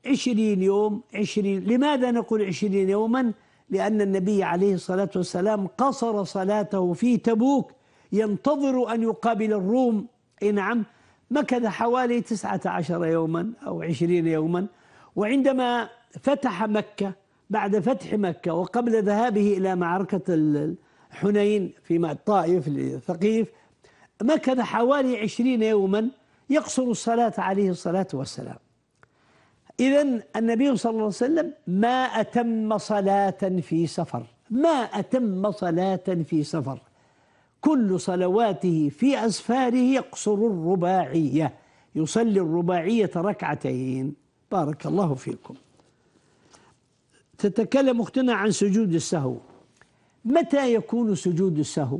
B: عشرين يوم عشرين لماذا نقول عشرين يوما لأن النبي عليه الصلاة والسلام قصر صلاته في تبوك ينتظر أن يقابل الروم إيه نعم مكث حوالي تسعة عشر يوما أو عشرين يوما وعندما فتح مكة بعد فتح مكة وقبل ذهابه إلى معركة حنين في الطائف الثقيف مكث حوالي عشرين يوما يقصر الصلاة عليه الصلاة والسلام إذا النبي صلى الله عليه وسلم ما أتم صلاة في سفر ما أتم صلاة في سفر كل صلواته في أسفاره يقصر الرباعية يصلي الرباعية ركعتين بارك الله فيكم تتكلم أختنا عن سجود السهو متى يكون سجود السهو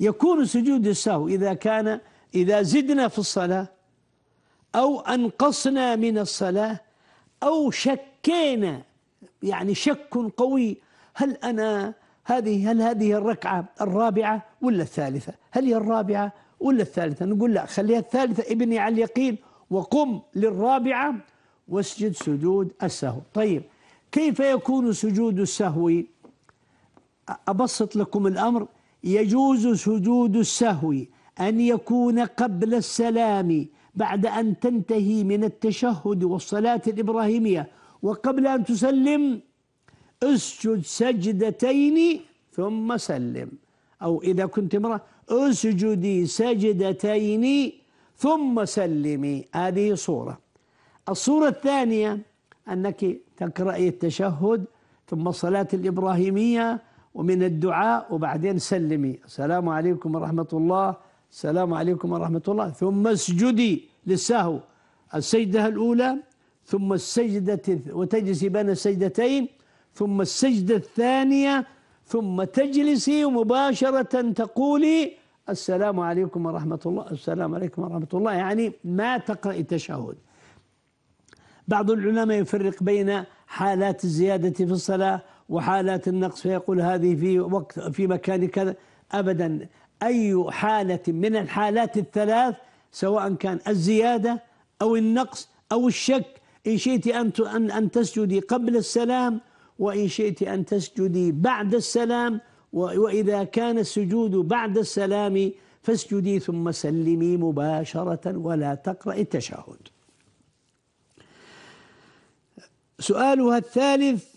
B: يكون سجود السهو إذا كان إذا زدنا في الصلاة أو أنقصنا من الصلاة أو شكينا يعني شك قوي هل أنا هذه هل هذه الركعة الرابعة ولا الثالثة هل هي الرابعة ولا الثالثة نقول لا خليها الثالثة ابني على اليقين وقم للرابعة واسجد سجود السهو طيب كيف يكون سجود السهو أبسط لكم الأمر يجوز سجود السهو أن يكون قبل السلام بعد أن تنتهي من التشهد والصلاة الإبراهيمية وقبل أن تسلم اسجد سجدتين ثم سلم أو إذا كنت امرأة اسجدي سجدتين ثم سلمي هذه صورة الصورة الثانية أنك تقرأي التشهد ثم الصلاة الإبراهيمية ومن الدعاء وبعدين سلمي السلام عليكم ورحمة الله السلام عليكم ورحمة الله ثم اسجدي للسهو السجدة الأولى ثم السجدة وتجلسي بين السجدتين ثم السجدة الثانية ثم تجلسي مباشرة تقولي السلام عليكم ورحمة الله السلام عليكم ورحمة الله يعني ما تقرأي التشهد بعض العلماء يفرق بين حالات الزيادة في الصلاة وحالات النقص فيقول هذه في وقت في مكان كذا ابدا اي حاله من الحالات الثلاث سواء كان الزياده او النقص او الشك ان شئت ان ان تسجدي قبل السلام وان شئت ان تسجدي بعد السلام واذا كان السجود بعد السلام فاسجدي ثم سلمي مباشره ولا تقرأ التشهد سؤالها الثالث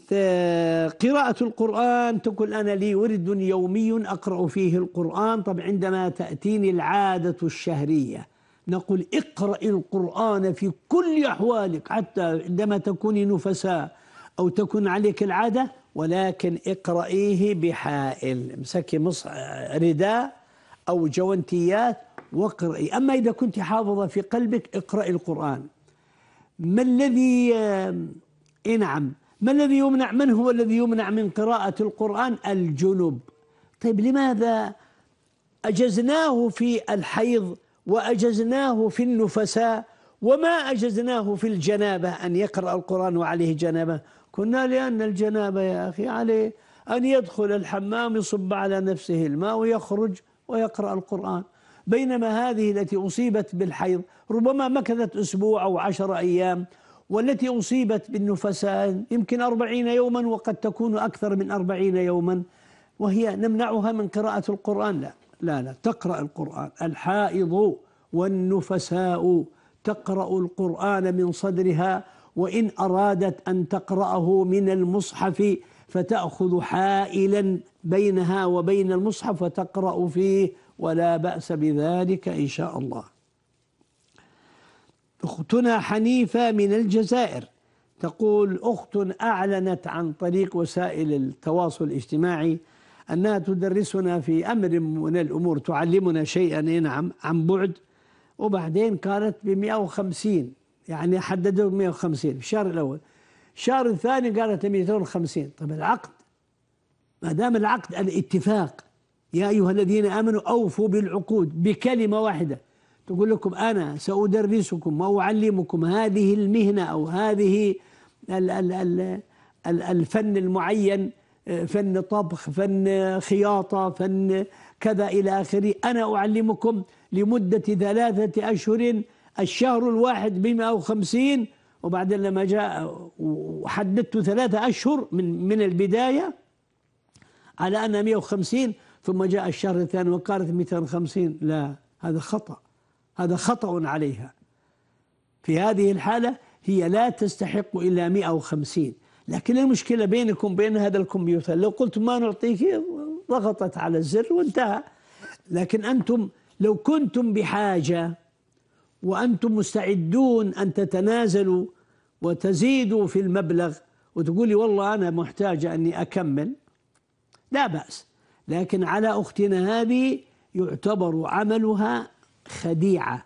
B: قراءة القرآن تقول أنا لي ورد يومي أقرأ فيه القرآن طب عندما تأتيني العادة الشهرية نقول اقرأ القرآن في كل أحوالك حتى عندما تكوني نفساء أو تكون عليك العادة ولكن اقرأيه بحائل امسكي رداء أو جوانتيات واقرأي أما إذا كنت حافظة في قلبك اقرأي القرآن ما الذي إيه نعم ما الذي يمنع من هو الذي يمنع من قراءة القرآن الجنب طيب لماذا أجزناه في الحيض وأجزناه في النفساء وما أجزناه في الجنابة أن يقرأ القرآن وعليه جنابة كنا لأن الجنابة يا أخي عليه أن يدخل الحمام يصب على نفسه الماء ويخرج ويقرأ القرآن بينما هذه التي أصيبت بالحيض ربما مكثت أسبوع أو عشر أيام والتي أصيبت بالنفساء يمكن أربعين يوما وقد تكون أكثر من أربعين يوما وهي نمنعها من قراءة القرآن لا لا لا تقرأ القرآن الحائض والنفساء تقرأ القرآن من صدرها وإن أرادت أن تقرأه من المصحف فتأخذ حائلا بينها وبين المصحف وتقرأ فيه ولا بأس بذلك إن شاء الله أختنا حنيفة من الجزائر تقول أخت أعلنت عن طريق وسائل التواصل الاجتماعي أنها تدرسنا في أمر من الأمور تعلمنا شيئا نعم عن بعد وبعدين قالت ب 150 يعني حددوا 150 في الشهر الأول الشهر الثاني قالت 250 طب العقد ما دام العقد الاتفاق يا أيها الذين آمنوا أوفوا بالعقود بكلمة واحدة تقول لكم أنا سأدرسكم وأعلمكم هذه المهنة أو هذه الفن المعين فن طبخ فن خياطة فن كذا إلى آخره أنا أعلمكم لمدة ثلاثة أشهر الشهر الواحد بمئة وخمسين وبعدين لما جاء وحددت ثلاثة أشهر من من البداية على أنها 150 ثم جاء الشهر الثاني وقالت 250 لا هذا خطأ هذا خطأ عليها في هذه الحالة هي لا تستحق إلا 150 لكن المشكلة بينكم بين هذا الكمبيوتر لو قلت ما نعطيك ضغطت على الزر وانتهى لكن أنتم لو كنتم بحاجة وأنتم مستعدون أن تتنازلوا وتزيدوا في المبلغ وتقولي والله أنا محتاجة أني أكمل لا بأس لكن على أختنا هذه يعتبر عملها خديعة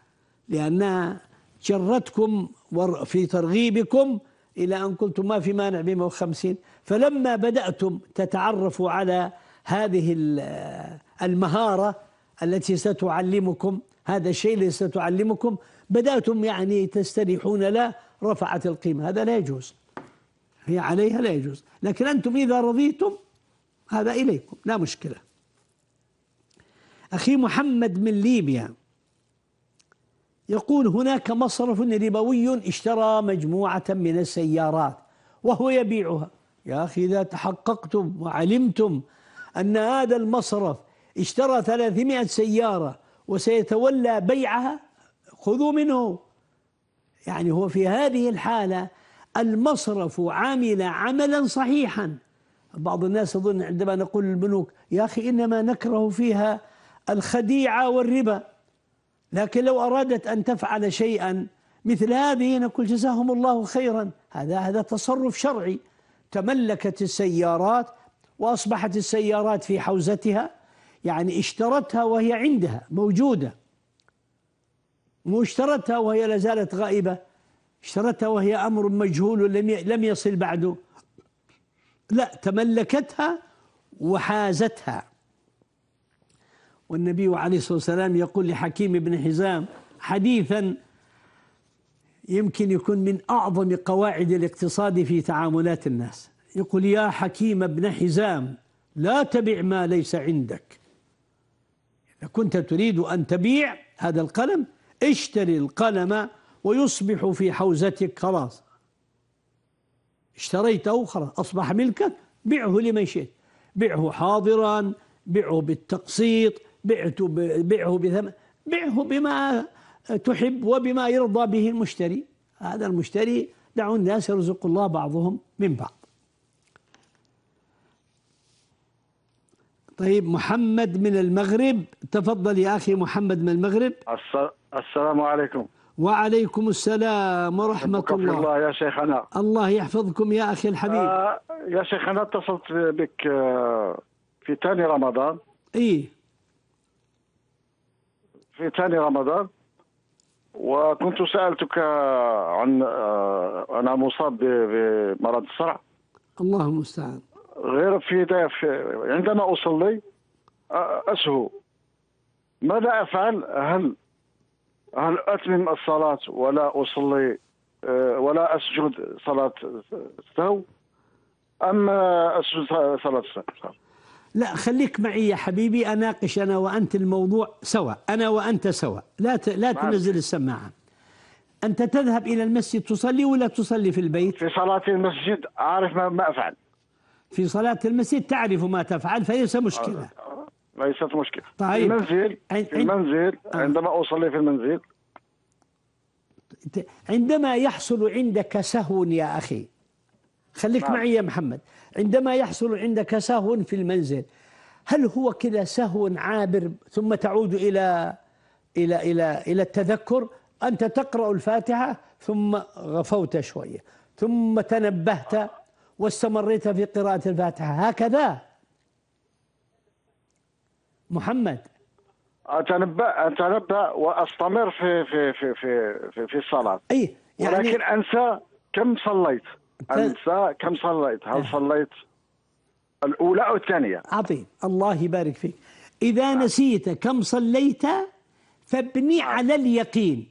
B: لأنها جرتكم في ترغيبكم إلى أن قلتم ما في مانع ب 150 فلما بدأتم تتعرفوا على هذه المهارة التي ستعلمكم هذا الشيء الذي ستعلمكم بدأتم يعني تستريحون لا رفعت القيمة هذا لا يجوز هي عليها لا يجوز لكن أنتم إذا رضيتم هذا إليكم لا مشكلة أخي محمد من ليبيا يقول هناك مصرف ربوي اشترى مجموعة من السيارات وهو يبيعها يا أخي إذا تحققتم وعلمتم أن هذا المصرف اشترى 300 سيارة وسيتولى بيعها خذوا منه يعني هو في هذه الحالة المصرف عمل عملا صحيحا بعض الناس يظن عندما نقول البنوك يا أخي إنما نكره فيها الخديعة والربا لكن لو أرادت أن تفعل شيئا مثل هذه نقول جزاهم الله خيرا هذا هذا تصرف شرعي تملكت السيارات وأصبحت السيارات في حوزتها يعني اشترتها وهي عندها موجودة مو اشترتها وهي لازالت غائبة اشترتها وهي أمر مجهول لم لم يصل بعده لا تملكتها وحازتها والنبي عليه الصلاة والسلام يقول لحكيم بن حزام حديثا يمكن يكون من أعظم قواعد الاقتصاد في تعاملات الناس يقول يا حكيم بن حزام لا تبع ما ليس عندك إذا كنت تريد أن تبيع هذا القلم اشتري القلم ويصبح في حوزتك خلاص اشتريته خلاص أصبح ملكك بعه لمن شئت بعه حاضرا بعه بالتقسيط بعته بيعه بثمن بيعه بما تحب وبما يرضى به المشتري هذا المشتري دعوا الناس يرزق الله بعضهم من بعض طيب محمد من المغرب تفضل يا أخي محمد من المغرب
E: السلام عليكم
B: وعليكم السلام ورحمة الله
E: الله يا شيخنا
B: الله يحفظكم يا أخي الحبيب آه
E: يا شيخنا اتصلت بك آه، في ثاني رمضان إيه في ثاني رمضان وكنت سألتك عن آه، أنا مصاب بمرض الصرع
B: الله المستعان
E: غير في, عندما أصلي أسهو ماذا أفعل هل هل أتمم الصلاة ولا أصلي آه، ولا أسجد صلاة السهو أم أسجد صلاة السهو
B: لا خليك معي يا حبيبي اناقش انا وانت الموضوع سوا انا وانت سوا لا ت... لا تنزل السماعه انت تذهب الى المسجد تصلي ولا تصلي في البيت في صلاه المسجد عارف ما, ما افعل في صلاه المسجد تعرف ما تفعل فليس مشكله
E: آه، آه، ليست مشكله طيب في المنزل في آه. المنزل عندما اصلي في المنزل
B: عندما يحصل عندك سهو يا اخي خليك نعم. معي يا محمد عندما يحصل عندك سهو في المنزل هل هو كذا سهو عابر ثم تعود إلى إلى إلى إلى التذكر أنت تقرأ الفاتحة ثم غفوت شوية ثم تنبهت واستمريت في قراءة الفاتحة هكذا محمد
E: أتنبأ أتنبأ وأستمر في في في في, في الصلاة أي يعني ولكن أنسى كم صليت انسى كم صليت؟ هل آه. صليت الاولى او الثانيه؟
B: عظيم الله يبارك فيك اذا آه. نسيت كم صليت فابني آه. على اليقين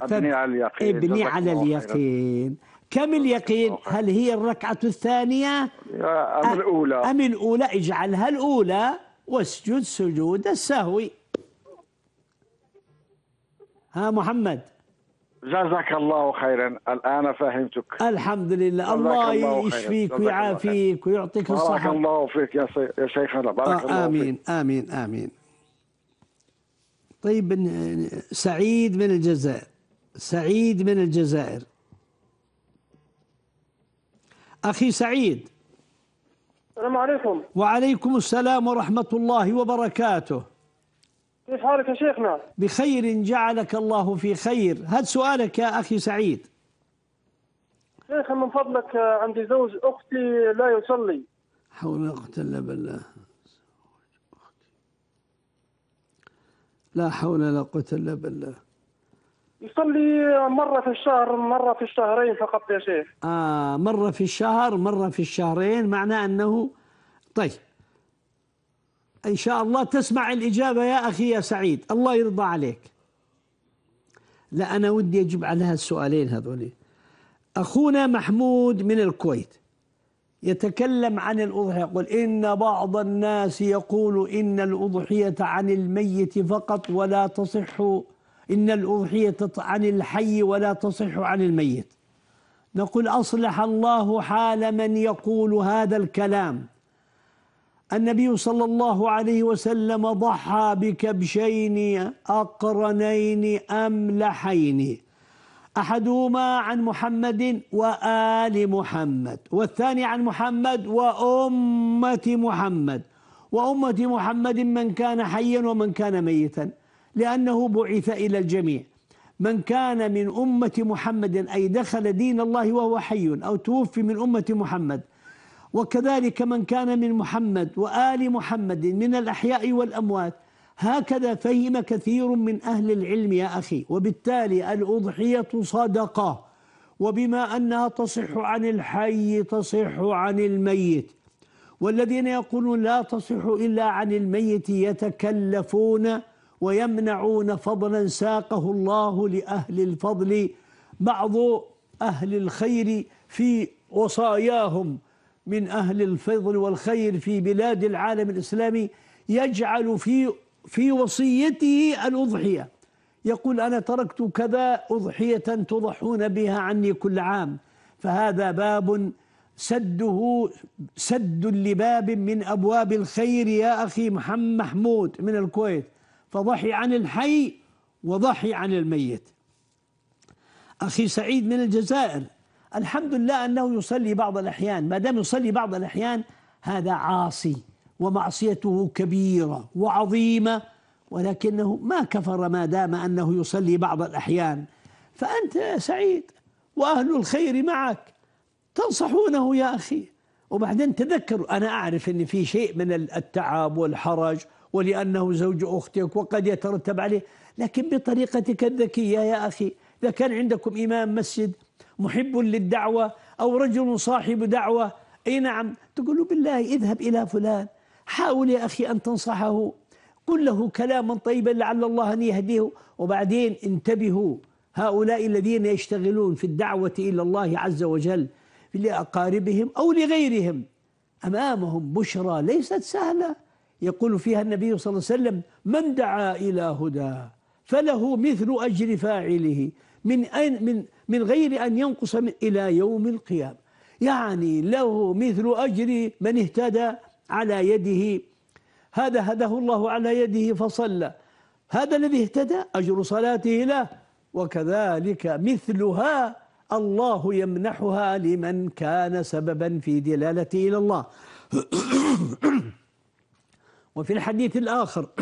E: ابني على اليقين ابني على اليقين
B: كم اليقين هل هي الركعة الثانية أم الأولى أم الأولى اجعلها الأولى واسجد سجود السهو ها محمد
E: جزاك الله خيرا الان فهمتك الحمد لله الله, يشفيك ويعافيك
B: ويعطيك الصحه بارك
E: الله فيك يا يا شيخنا بارك آه الله امين
B: فيك. امين امين طيب سعيد من الجزائر سعيد من الجزائر اخي سعيد السلام عليكم وعليكم السلام ورحمه الله وبركاته كيف حالك يا شيخنا؟ بخير جعلك الله في خير، هذا سؤالك يا أخي سعيد.
E: شيخ من فضلك عندي زوج أختي لا يصلي.
B: حول ولا قوة إلا بالله. لا حول ولا قوة إلا بالله.
E: يصلي مرة في الشهر مرة في الشهرين
G: فقط يا شيخ.
B: آه مرة في الشهر مرة في الشهرين معناه أنه طيب إن شاء الله تسمع الإجابة يا أخي يا سعيد الله يرضى عليك لا أنا ودي أجيب على هالسؤالين هذول أخونا محمود من الكويت يتكلم عن الأضحية يقول إن بعض الناس يقول إن الأضحية عن الميت فقط ولا تصح إن الأضحية عن الحي ولا تصح عن الميت نقول أصلح الله حال من يقول هذا الكلام النبي صلى الله عليه وسلم ضحى بكبشين أقرنين أملحين أحدهما عن محمد وآل محمد والثاني عن محمد وأمة محمد وأمة محمد من كان حيا ومن كان ميتا لأنه بعث إلى الجميع من كان من أمة محمد أي دخل دين الله وهو حي أو توفي من أمة محمد وكذلك من كان من محمد وآل محمد من الأحياء والأموات هكذا فهم كثير من أهل العلم يا أخي وبالتالي الأضحية صدقة وبما أنها تصح عن الحي تصح عن الميت والذين يقولون لا تصح إلا عن الميت يتكلفون ويمنعون فضلا ساقه الله لأهل الفضل بعض أهل الخير في وصاياهم من أهل الفضل والخير في بلاد العالم الإسلامي يجعل في في وصيته الأضحية يقول أنا تركت كذا أضحية تضحون بها عني كل عام فهذا باب سده سد لباب من أبواب الخير يا أخي محمد محمود من الكويت فضحي عن الحي وضحي عن الميت أخي سعيد من الجزائر الحمد لله أنه يصلي بعض الأحيان ما دام يصلي بعض الأحيان هذا عاصي ومعصيته كبيرة وعظيمة ولكنه ما كفر ما دام أنه يصلي بعض الأحيان فأنت يا سعيد وأهل الخير معك تنصحونه يا أخي وبعدين تذكروا أنا أعرف أن في شيء من التعب والحرج ولأنه زوج أختك وقد يترتب عليه لكن بطريقتك الذكية يا أخي إذا كان عندكم إمام مسجد محب للدعوة أو رجل صاحب دعوة أي نعم تقول له بالله اذهب إلى فلان حاول يا أخي أن تنصحه قل له كلاما طيبا لعل الله أن يهديه وبعدين انتبهوا هؤلاء الذين يشتغلون في الدعوة إلى الله عز وجل لأقاربهم أو لغيرهم أمامهم بشرى ليست سهلة يقول فيها النبي صلى الله عليه وسلم من دعا إلى هدى فله مثل أجر فاعله من أين من من غير أن ينقص من إلى يوم القيامة يعني له مثل أجر من اهتدى على يده هذا هداه الله على يده فصلى هذا الذي اهتدى أجر صلاته له وكذلك مثلها الله يمنحها لمن كان سببا في دلالته إلى الله وفي الحديث الآخر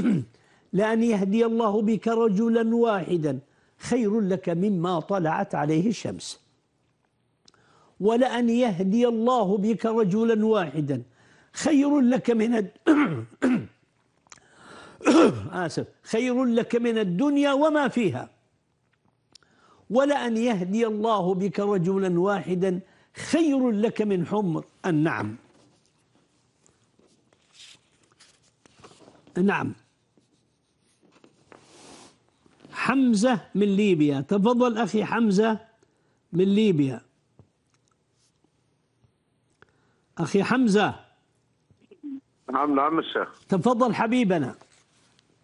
B: لأن يهدي الله بك رجلا واحدا خير لك مما طلعت عليه الشمس ولأن يهدي الله بك رجلا واحدا خير لك من الد... آسف آه، خير لك من الدنيا وما فيها ولأن يهدي الله بك رجلا واحدا خير لك من حمر النعم نعم حمزة من ليبيا تفضل أخي حمزة من ليبيا أخي حمزة
G: نعم نعم الشيخ
B: تفضل حبيبنا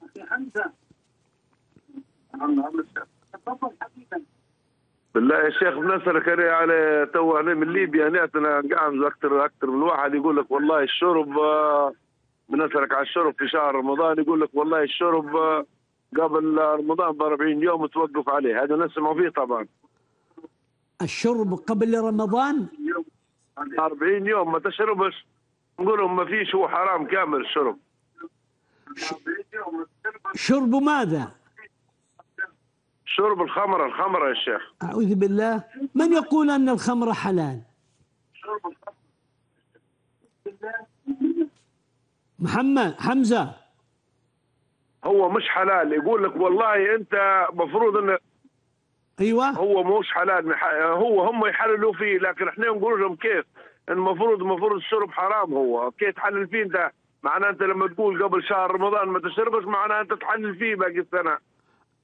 G: أخي حمزة نعم نعم الشيخ تفضل حبيبنا بالله يا شيخ بنسألك أنا على يعني تو أنا من ليبيا انا قاعد أكثر أكثر من واحد يقول لك والله الشرب آه، بنسألك على الشرب في شهر رمضان يقول لك والله الشرب آه، قبل رمضان ب 40 يوم توقف عليه هذا نسمع فيه طبعا
B: الشرب قبل رمضان
G: 40 يوم ما تشربش نقولهم ما فيش هو حرام كامل الشرب
B: شرب ماذا؟
G: شرب الخمر الخمر يا شيخ
B: أعوذ بالله من يقول أن الخمر حلال؟ شرب محمد حمزة
G: هو مش حلال يقول لك والله انت مفروض ان ايوه هو مش حلال هو هم يحللوا فيه لكن احنا نقول لهم كيف المفروض المفروض الشرب حرام هو كيف تحلل فيه انت معناه انت لما تقول قبل شهر رمضان ما تشربش معناه انت تحلل فيه باقي السنه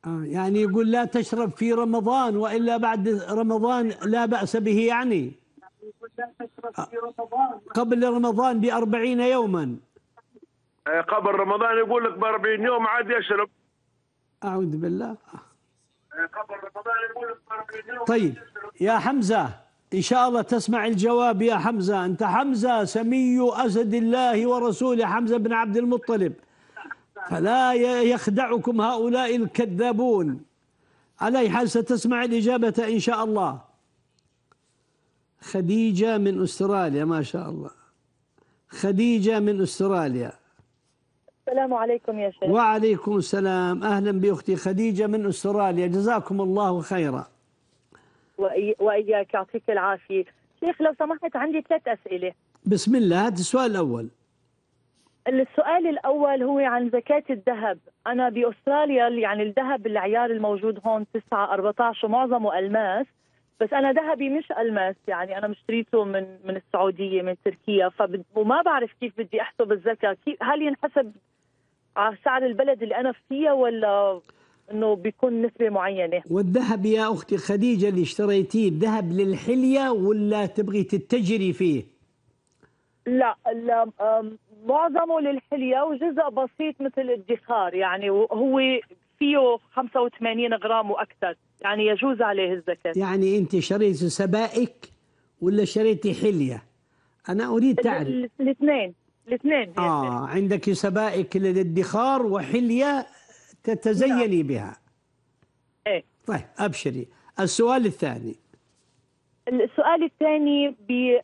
B: آه، يعني يقول لا تشرب في رمضان والا بعد رمضان لا باس به يعني آه، قبل رمضان بأربعين يوما
G: آه، قبل رمضان يقول لك ب 40 يوم عاد يشرب
B: اعوذ بالله
G: آه، قبل رمضان يقول لك ب 40 يوم
B: طيب يا حمزه إن شاء الله تسمع الجواب يا حمزة أنت حمزة سمي أسد الله ورسوله حمزة بن عبد المطلب فلا يخدعكم هؤلاء الكذابون على أي حال ستسمع الإجابة إن شاء الله خديجة من أستراليا ما شاء الله خديجة من أستراليا
F: السلام عليكم يا شيخ
B: وعليكم السلام أهلا بأختي خديجة من أستراليا جزاكم الله خيرا
F: وإياك يعطيك العافية شيخ لو سمحت عندي ثلاث أسئلة
B: بسم الله هذا السؤال الأول
F: السؤال الأول هو عن زكاة الذهب أنا بأستراليا يعني الذهب العيار الموجود هون 9 14 ومعظمه ألماس بس انا ذهبي مش الماس يعني انا مشتريته من من السعوديه من تركيا فبد وما بعرف كيف بدي احسب الزكاه كيف هل ينحسب على سعر البلد اللي انا فيها ولا انه بيكون نسبه معينه
B: والذهب يا اختي خديجه اللي اشتريتيه الذهب للحليه ولا تبغي تتجري فيه
F: لا, لا معظمه للحليه وجزء بسيط مثل الادخار يعني هو فيه 85 غرام واكثر يعني يجوز عليه الزكاه يعني
B: انت شريت سبائك ولا شريتي حليه انا اريد تعرف
C: الاثنين الاثنين
B: اه عندك سبائك للادخار وحليه تتزيني نعم. بها ايه طيب ابشري السؤال الثاني
F: السؤال الثاني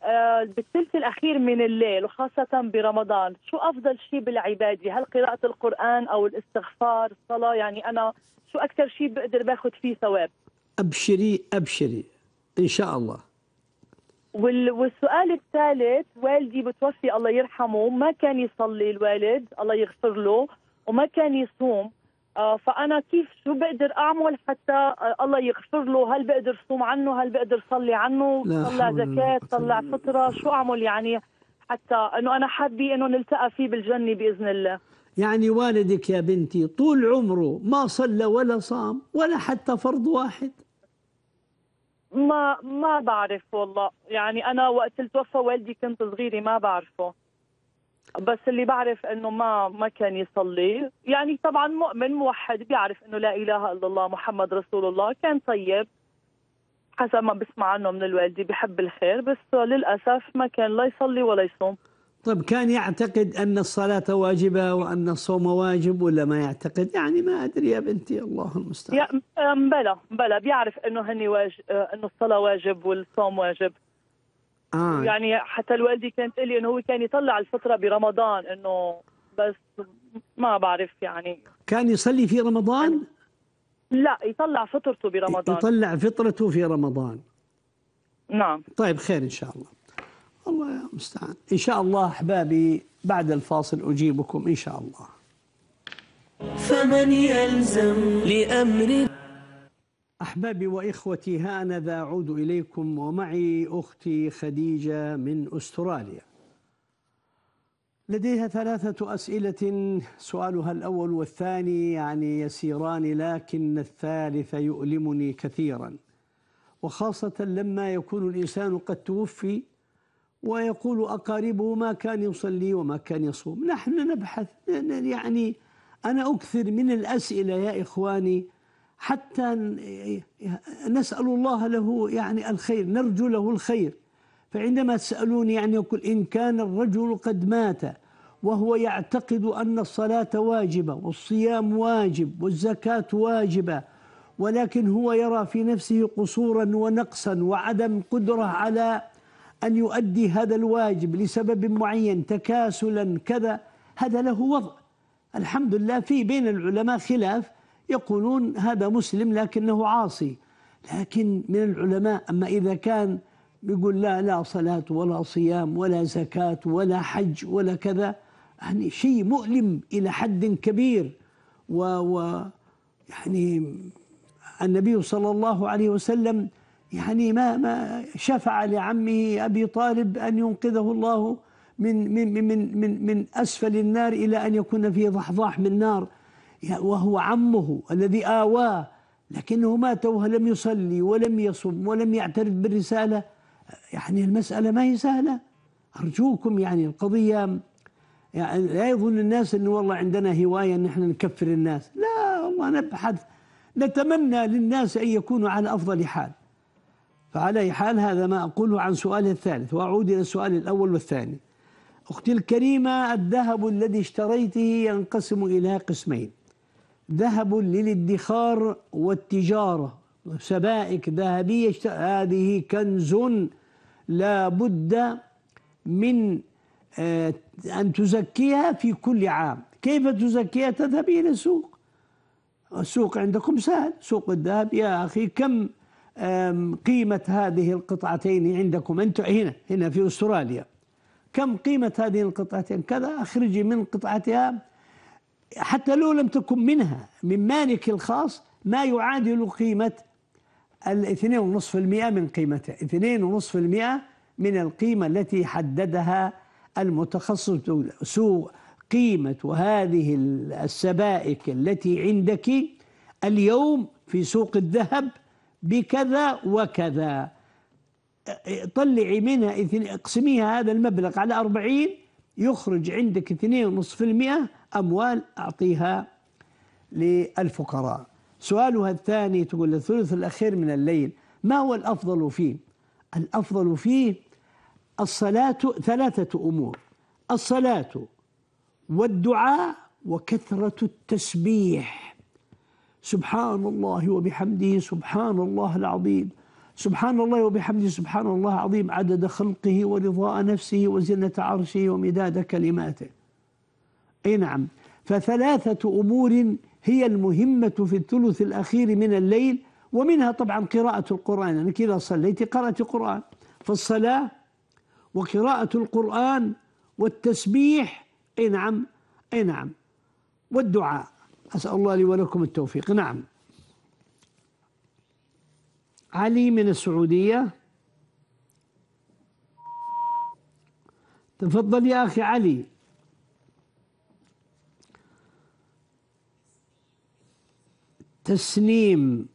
F: آه، بالثلث الأخير من الليل وخاصة برمضان شو أفضل شيء بالعبادة هل قراءة القرآن أو الاستغفار الصلاة يعني أنا شو أكثر شيء بقدر باخذ فيه ثواب
B: أبشري أبشري إن شاء الله
F: والسؤال الثالث والدي بتوفي الله يرحمه ما كان يصلي الوالد الله يغفر له وما كان يصوم آه، فانا كيف شو بقدر اعمل حتى آه، الله يغفر له هل بقدر صوم عنه هل بقدر صلي عنه صلى زكاه طلع فطره شو اعمل يعني حتى انه انا حابه انه نلتقى فيه بالجنه باذن الله
B: يعني والدك يا بنتي طول عمره ما صلى ولا صام ولا حتى فرض واحد
F: ما ما بعرف والله يعني انا وقت توفى والدي كنت صغيره ما بعرفه بس اللي بعرف انه ما ما كان يصلي يعني طبعا مؤمن موحد بيعرف انه لا اله الا الله محمد رسول الله كان طيب حسب ما بسمع عنه من الوالدة بحب الخير بس للأسف ما كان لا يصلي ولا يصوم
B: طيب كان يعتقد أن الصلاة واجبة وأن الصوم واجب ولا ما يعتقد يعني ما أدري يا بنتي الله المستعان
F: بلا بلا بيعرف أنه هني واجب أنه الصلاة واجب والصوم واجب
E: آه. يعني
F: حتى الوالدة كانت تقول لي انه هو كان يطلع الفطره برمضان انه بس ما بعرف يعني
B: كان يصلي في رمضان؟
F: لا يطلع فطرته برمضان
B: يطلع فطرته في رمضان نعم طيب خير ان شاء الله الله يا المستعان ان شاء الله احبابي بعد الفاصل اجيبكم ان شاء الله فمن يلزم لامر أحبابي وإخوتي هانذا أعود إليكم ومعي أختي خديجة من أستراليا لديها ثلاثة أسئلة سؤالها الأول والثاني يعني يسيران لكن الثالث يؤلمني كثيرا وخاصة لما يكون الإنسان قد توفي ويقول أقاربه ما كان يصلي وما كان يصوم نحن نبحث يعني أنا أكثر من الأسئلة يا إخواني حتى نسأل الله له يعني الخير نرجو له الخير فعندما تسألوني يعني يقول إن كان الرجل قد مات وهو يعتقد أن الصلاة واجبة والصيام واجب والزكاة واجبة ولكن هو يرى في نفسه قصورا ونقصا وعدم قدرة على أن يؤدي هذا الواجب لسبب معين تكاسلا كذا هذا له وضع الحمد لله في بين العلماء خلاف يقولون هذا مسلم لكنه عاصي لكن من العلماء أما إذا كان يقول لا لا صلاة ولا صيام ولا زكاة ولا حج ولا كذا يعني شيء مؤلم إلى حد كبير و, و يعني النبي صلى الله عليه وسلم يعني ما ما شفع لعمه أبي طالب أن ينقذه الله من من من من من أسفل النار إلى أن يكون في ضحضاح من نار وهو عمه الذي آواه لكنه مات وهو لم يصلي ولم يصم ولم يعترف بالرسالة يعني المسألة ما هي سهلة أرجوكم يعني القضية يعني لا يظن الناس أنه والله عندنا هواية أن احنا نكفر الناس لا والله نبحث نتمنى للناس أن يكونوا على أفضل حال فعلى أي حال هذا ما أقوله عن سؤال الثالث وأعود إلى السؤال الأول والثاني أختي الكريمة الذهب الذي اشتريته ينقسم إلى قسمين ذهب للادخار والتجارة سبائك ذهبية هذه كنز لا بد من آه، أن تزكيها في كل عام كيف تزكيها تذهب إلى السوق السوق عندكم سهل سوق الذهب يا أخي كم قيمة هذه القطعتين عندكم أنتم هنا هنا في أستراليا كم قيمة هذه القطعتين كذا أخرجي من قطعتها حتى لو لم تكن منها من مالك الخاص ما يعادل قيمة الاثنين ونصف المئة من قيمتها اثنين ونصف المئة من القيمة التي حددها المتخصص سوء قيمة هذه السبائك التي عندك اليوم في سوق الذهب بكذا وكذا طلعي منها اقسميها هذا المبلغ على أربعين يخرج عندك اثنين ونصف المئة أموال أعطيها للفقراء سؤالها الثاني تقول الثلث الأخير من الليل ما هو الأفضل فيه الأفضل فيه الصلاة ثلاثة أمور الصلاة والدعاء وكثرة التسبيح سبحان الله وبحمده سبحان الله العظيم سبحان الله وبحمده سبحان الله العظيم عدد خلقه ورضاء نفسه وزنة عرشه ومداد كلماته أي نعم فثلاثة أمور هي المهمة في الثلث الأخير من الليل ومنها طبعا قراءة القرآن أنك إذا صليت قرأت القرآن فالصلاة وقراءة القرآن والتسبيح أي نعم أي نعم والدعاء أسأل الله لي ولكم التوفيق نعم علي من السعودية تفضل يا أخي علي تسنيم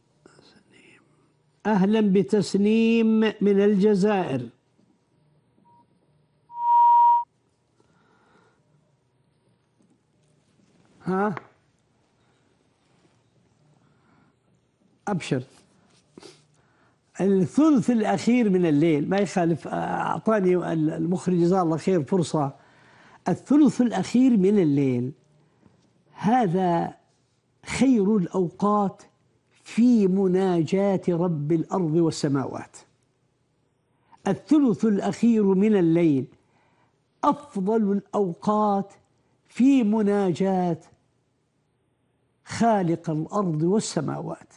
B: أهلا بتسنيم من الجزائر ها أبشر الثلث الأخير من الليل ما يخالف أعطاني المخرج جزاه الله خير فرصة الثلث الأخير من الليل هذا خير الأوقات في مناجاة رب الأرض والسماوات الثلث الأخير من الليل أفضل الأوقات في مناجاة خالق الأرض والسماوات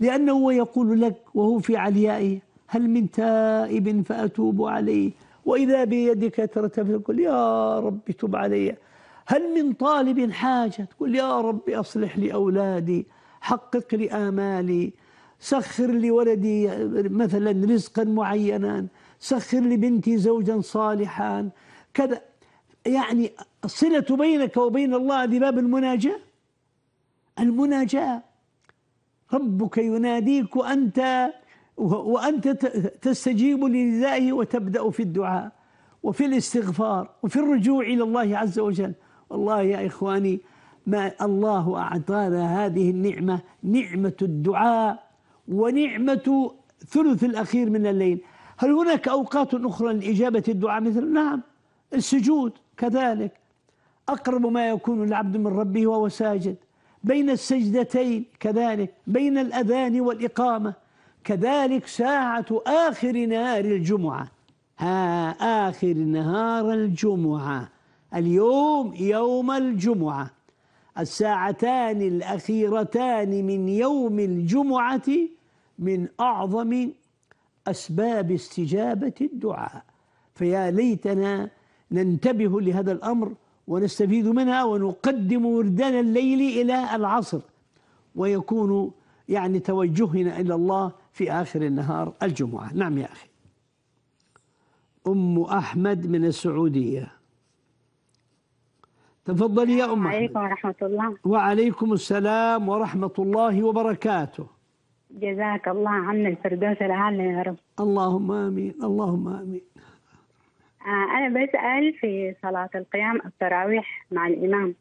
B: لأنه يقول لك وهو في عليائه هل من تائب فأتوب عليه وإذا بيدك ترتفع يا ربي تب علي هل من طالب حاجة تقول يا رب أصلح لي أولادي حقق لي آمالي سخر لي ولدي مثلا رزقا معينا سخر لي بنتي زوجا صالحا كذا يعني الصلة بينك وبين الله هذه باب المناجاة المناجاة ربك يناديك وأنت وأنت تستجيب لندائه وتبدأ في الدعاء وفي الاستغفار وفي الرجوع إلى الله عز وجل والله يا إخواني ما الله أعطانا هذه النعمة نعمة الدعاء ونعمة ثلث الأخير من الليل هل هناك أوقات أخرى لإجابة الدعاء مثل نعم السجود كذلك أقرب ما يكون العبد من ربه وهو ساجد بين السجدتين كذلك بين الأذان والإقامة كذلك ساعة آخر نهار الجمعة ها آخر نهار الجمعة اليوم يوم الجمعة الساعتان الأخيرتان من يوم الجمعة من أعظم أسباب استجابة الدعاء فيا ليتنا ننتبه لهذا الأمر ونستفيد منها ونقدم وردان الليل إلى العصر ويكون يعني توجهنا إلى الله في آخر النهار الجمعة نعم يا أخي أم أحمد من السعودية تفضلي يا أم عليكم
C: ورحمة الله
B: وعليكم السلام ورحمة الله وبركاته
C: جزاك الله عنا الفردوس الأعلى يا رب اللهم آمين اللهم آمين آه أنا بسأل في صلاة القيام التراويح مع الإمام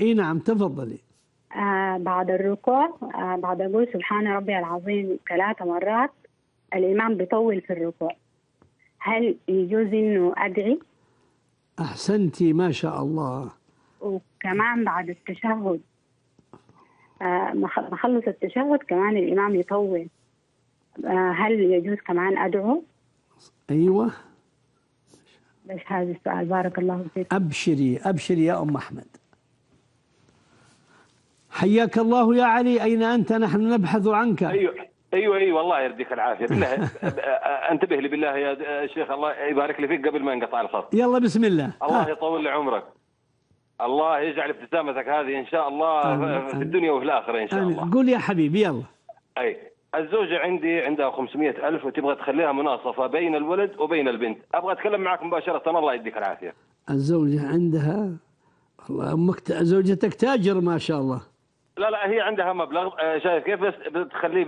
B: إي نعم تفضلي
C: آه بعد الركوع آه بعد أقول سبحان ربي العظيم ثلاث مرات الإمام بيطول في الركوع هل يجوز إنه أدعي؟
B: أحسنتي ما شاء الله
C: وكمان بعد التشهد آه، ما خلص التشهد كمان الإمام يطول آه، هل يجوز كمان أدعو؟ أيوه بس هذا السؤال بارك الله
B: فيك أبشري أبشري يا أم أحمد حياك الله يا علي أين أنت نحن نبحث عنك أيوه
D: ايوه أيوة والله يرديك العافيه بالله انتبه لي بالله يا شيخ الله يبارك لي فيك قبل ما ينقطع الخط
B: يلا بسم الله الله
D: يطول لي عمرك الله يجعل ابتسامتك هذه ان شاء الله آه، آه، في الدنيا وفي الاخره ان شاء
B: الله قول يا حبيبي يلا
D: اي الزوجة عندي عندها 500 ألف وتبغى تخليها مناصفة بين الولد وبين البنت أبغى أتكلم معك مباشرة الله يديك العافية
B: الزوجة عندها والله أمك زوجتك تاجر ما شاء الله
D: لا لا هي عندها مبلغ آه، شايف كيف بس بتخليه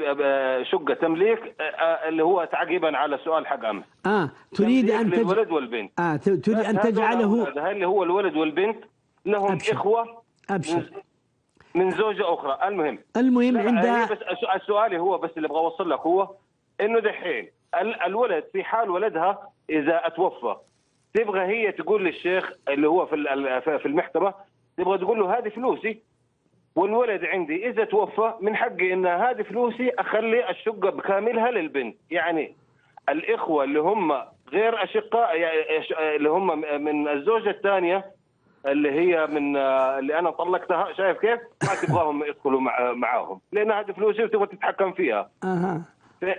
D: شقه تمليك اللي هو تعقيبا على السؤال حق امس
B: اه تريد ان
D: تجعله الولد والبنت
B: اه تريد ان تجعله
D: هل هو الولد والبنت لهم أبشر. إخوة
B: أبشر من
D: زوجة أخرى المهم
B: المهم عندها بس
D: سؤالي هو بس اللي أبغى أوصل لك هو إنه دحين الولد في حال ولدها إذا أتوفى تبغى هي تقول للشيخ اللي هو في في المحكمة تبغى تقول له هذه فلوسي والولد عندي إذا توفى من حقي إن هذه فلوسي أخلي الشقة بكاملها للبنت يعني الإخوة اللي هم غير أشقاء يعني اللي هم من الزوجة الثانية اللي هي من آه، اللي انا طلقتها شايف كيف؟ ما تبغاهم يدخلوا مع معاهم لانها هذه فلوسي وتبغى تتحكم فيها. اها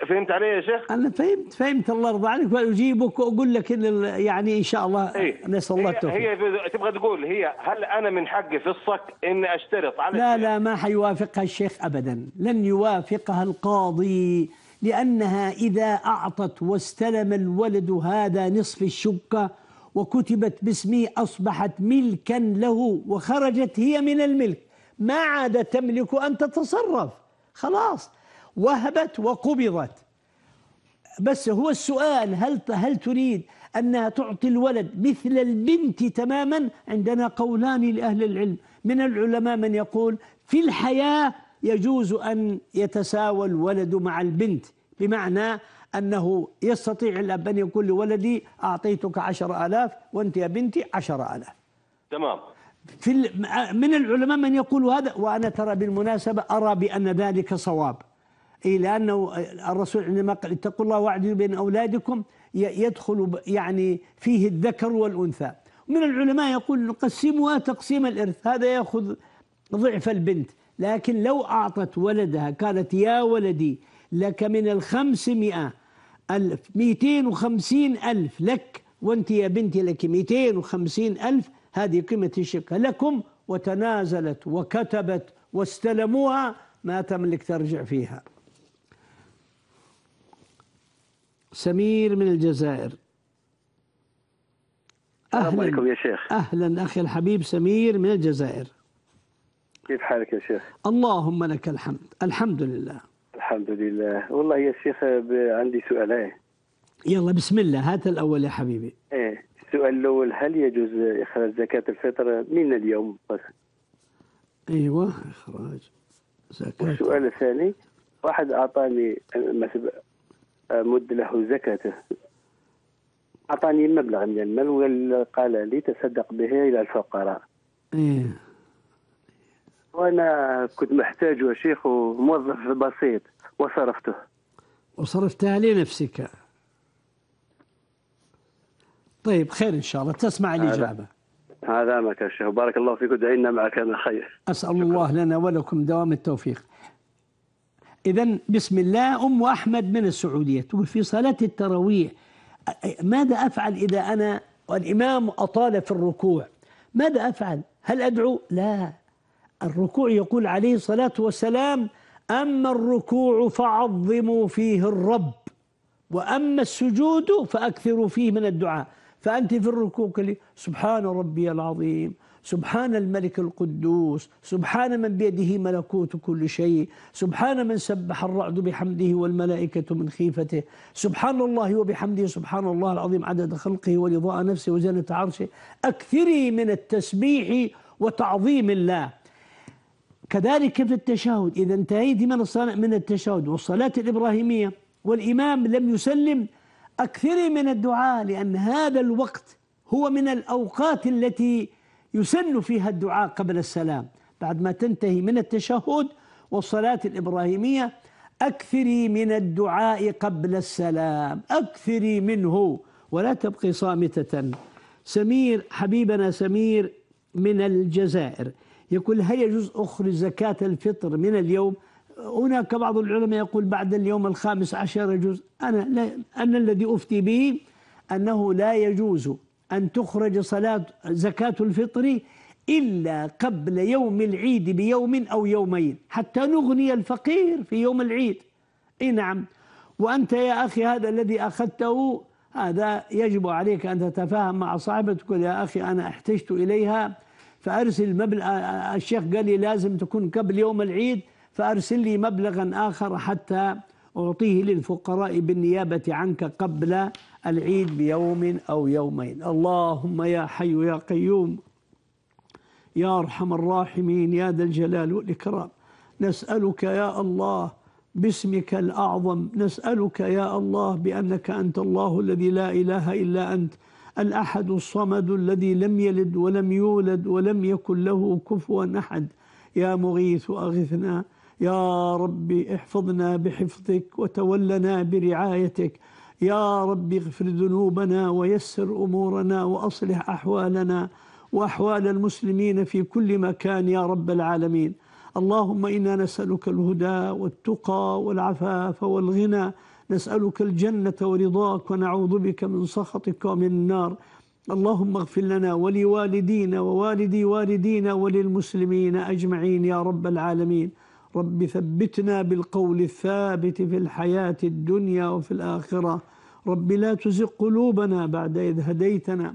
D: فهمت علي
B: يا شيخ؟ انا فهمت فهمت الله يرضى عنك واجيبك واقول لك ان يعني ان شاء الله إيه؟ نسال الله التوفيق هي,
D: هي تبغى تقول هي هل انا من حقي في الصك اني اشترط على لا الشيخ؟ لا ما
B: حيوافقها الشيخ ابدا لن يوافقها القاضي لانها اذا اعطت واستلم الولد هذا نصف الشقه وكتبت باسمه أصبحت ملكا له وخرجت هي من الملك ما عاد تملك أن تتصرف خلاص وهبت وقبضت بس هو السؤال هل هل تريد انها تعطي الولد مثل البنت تماما عندنا قولان لاهل العلم من العلماء من يقول في الحياه يجوز ان يتساوى الولد مع البنت بمعنى أنه يستطيع الأب أن يقول لولدي أعطيتك عشر ألاف وأنت يا بنتي عشر ألاف تمام في من العلماء من يقول هذا وأنا ترى بالمناسبة أرى بأن ذلك صواب إيه لأنه الرسول عندما قال اتقوا الله واعدلوا بين أولادكم يدخل يعني فيه الذكر والأنثى من العلماء يقول نقسمها تقسيم الإرث هذا يأخذ ضعف البنت لكن لو أعطت ولدها قالت يا ولدي لك من الخمسمائة ألف وخمسين ألف لك وأنت يا بنتي لك وخمسين ألف هذه قيمة الشقة لكم وتنازلت وكتبت واستلموها ما تملك ترجع فيها سمير من الجزائر
E: أهلا عليكم يا شيخ
B: أهلا أخي الحبيب سمير من الجزائر
E: كيف حالك يا شيخ
B: اللهم لك الحمد الحمد لله
E: الحمد لله والله يا شيخ
B: عندي سؤالين إيه؟ يلا بسم الله هات الأول يا حبيبي
D: إيه السؤال الأول هل يجوز إخراج زكاة الفطر من اليوم بس
B: أيوه إخراج زكاة
D: والسؤال الثاني واحد أعطاني مد له زكاته أعطاني مبلغ من المال وقال لي تصدق به إلى الفقراء إيه وانا كنت محتاجه يا شيخ وموظف بسيط وصرفته
B: وصرفتها لنفسك طيب خير ان شاء الله تسمع الاجابه
E: هذا معك يا شيخ بارك الله فيك ودعينا معك انا خير
B: اسال شكرا. الله لنا ولكم دوام التوفيق اذا بسم الله ام احمد من السعوديه تقول في صلاه التراويح ماذا افعل اذا انا والامام اطال في الركوع ماذا افعل هل ادعو لا الركوع يقول عليه الصلاة والسلام أما الركوع فعظموا فيه الرب وأما السجود فأكثروا فيه من الدعاء فأنت في الركوع سبحان ربي العظيم سبحان الملك القدوس سبحان من بيده ملكوت كل شيء سبحان من سبح الرعد بحمده والملائكة من خيفته سبحان الله وبحمده سبحان الله العظيم عدد خلقه ورضاء نفسه وزنة عرشه أكثري من التسبيح وتعظيم الله كذلك في التشهد إذا انتهيت من الصلاة من التشهد والصلاة الإبراهيمية والإمام لم يسلم أكثر من الدعاء لأن هذا الوقت هو من الأوقات التي يسن فيها الدعاء قبل السلام بعد ما تنتهي من التشهد والصلاة الإبراهيمية أكثري من الدعاء قبل السلام أكثري منه ولا تبقي صامتة سمير حبيبنا سمير من الجزائر يقول هل يجوز أخرج زكاة الفطر من اليوم هناك بعض العلماء يقول بعد اليوم الخامس عشر يجوز أنا, لا أنا الذي أفتي به أنه لا يجوز أن تخرج صلاة زكاة الفطر إلا قبل يوم العيد بيوم أو يومين حتى نغني الفقير في يوم العيد إيه نعم وأنت يا أخي هذا الذي أخذته هذا يجب عليك أن تتفاهم مع صاحبتك يا أخي أنا احتجت إليها فأرسل مبلغ الشيخ قال لي لازم تكون قبل يوم العيد فأرسل لي مبلغا آخر حتى أعطيه للفقراء بالنيابة عنك قبل العيد بيوم أو يومين اللهم يا حي يا قيوم يا أرحم الراحمين يا ذا الجلال والإكرام نسألك يا الله باسمك الأعظم نسألك يا الله بأنك أنت الله الذي لا إله إلا أنت الأحد الصمد الذي لم يلد ولم يولد ولم يكن له كفوا أحد يا مغيث أغثنا يا رب احفظنا بحفظك وتولنا برعايتك يا رب اغفر ذنوبنا ويسر أمورنا وأصلح أحوالنا وأحوال المسلمين في كل مكان يا رب العالمين اللهم إنا نسألك الهدى والتقى والعفاف والغنى نسألك الجنة ورضاك ونعوذ بك من سخطك ومن النار اللهم اغفر لنا ولوالدينا ووالدي والدينا وللمسلمين أجمعين يا رب العالمين رب ثبتنا بالقول الثابت في الحياة الدنيا وفي الآخرة رب لا تزغ قلوبنا بعد إذ هديتنا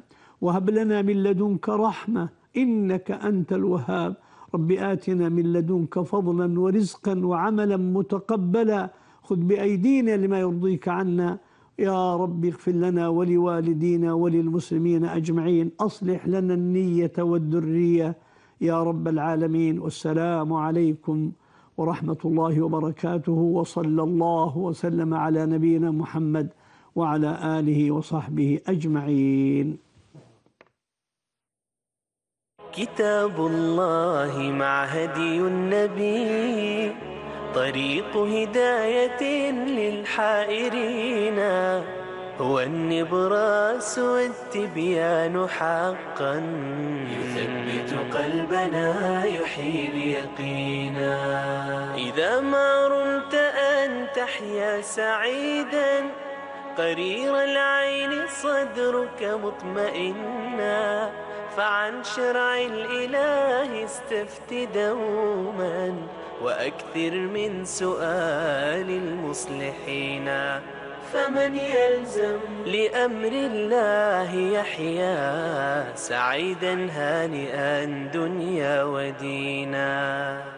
B: وهب لنا من لدنك رحمة إنك أنت الوهاب رب آتنا من لدنك فضلا ورزقا وعملا متقبلا خذ بأيدينا لما يرضيك عنا يا رب اغفر لنا ولوالدينا وللمسلمين أجمعين أصلح لنا النية والذرية يا رب العالمين والسلام عليكم ورحمة الله وبركاته وصلى الله وسلم على نبينا محمد وعلى آله وصحبه أجمعين
A: كتاب الله مع هدي النبي طريق هداية للحائرين هو النبراس والتبيان حقا يثبت قلبنا يحيي اليقينا إذا ما رمت أن تحيا سعيدا قرير العين صدرك مطمئنا فعن شرع الإله استفت دوما وأكثر من سؤال المصلحين فمن يلزم لأمر الله يحيا
G: سعيدا هانئا دنيا ودينا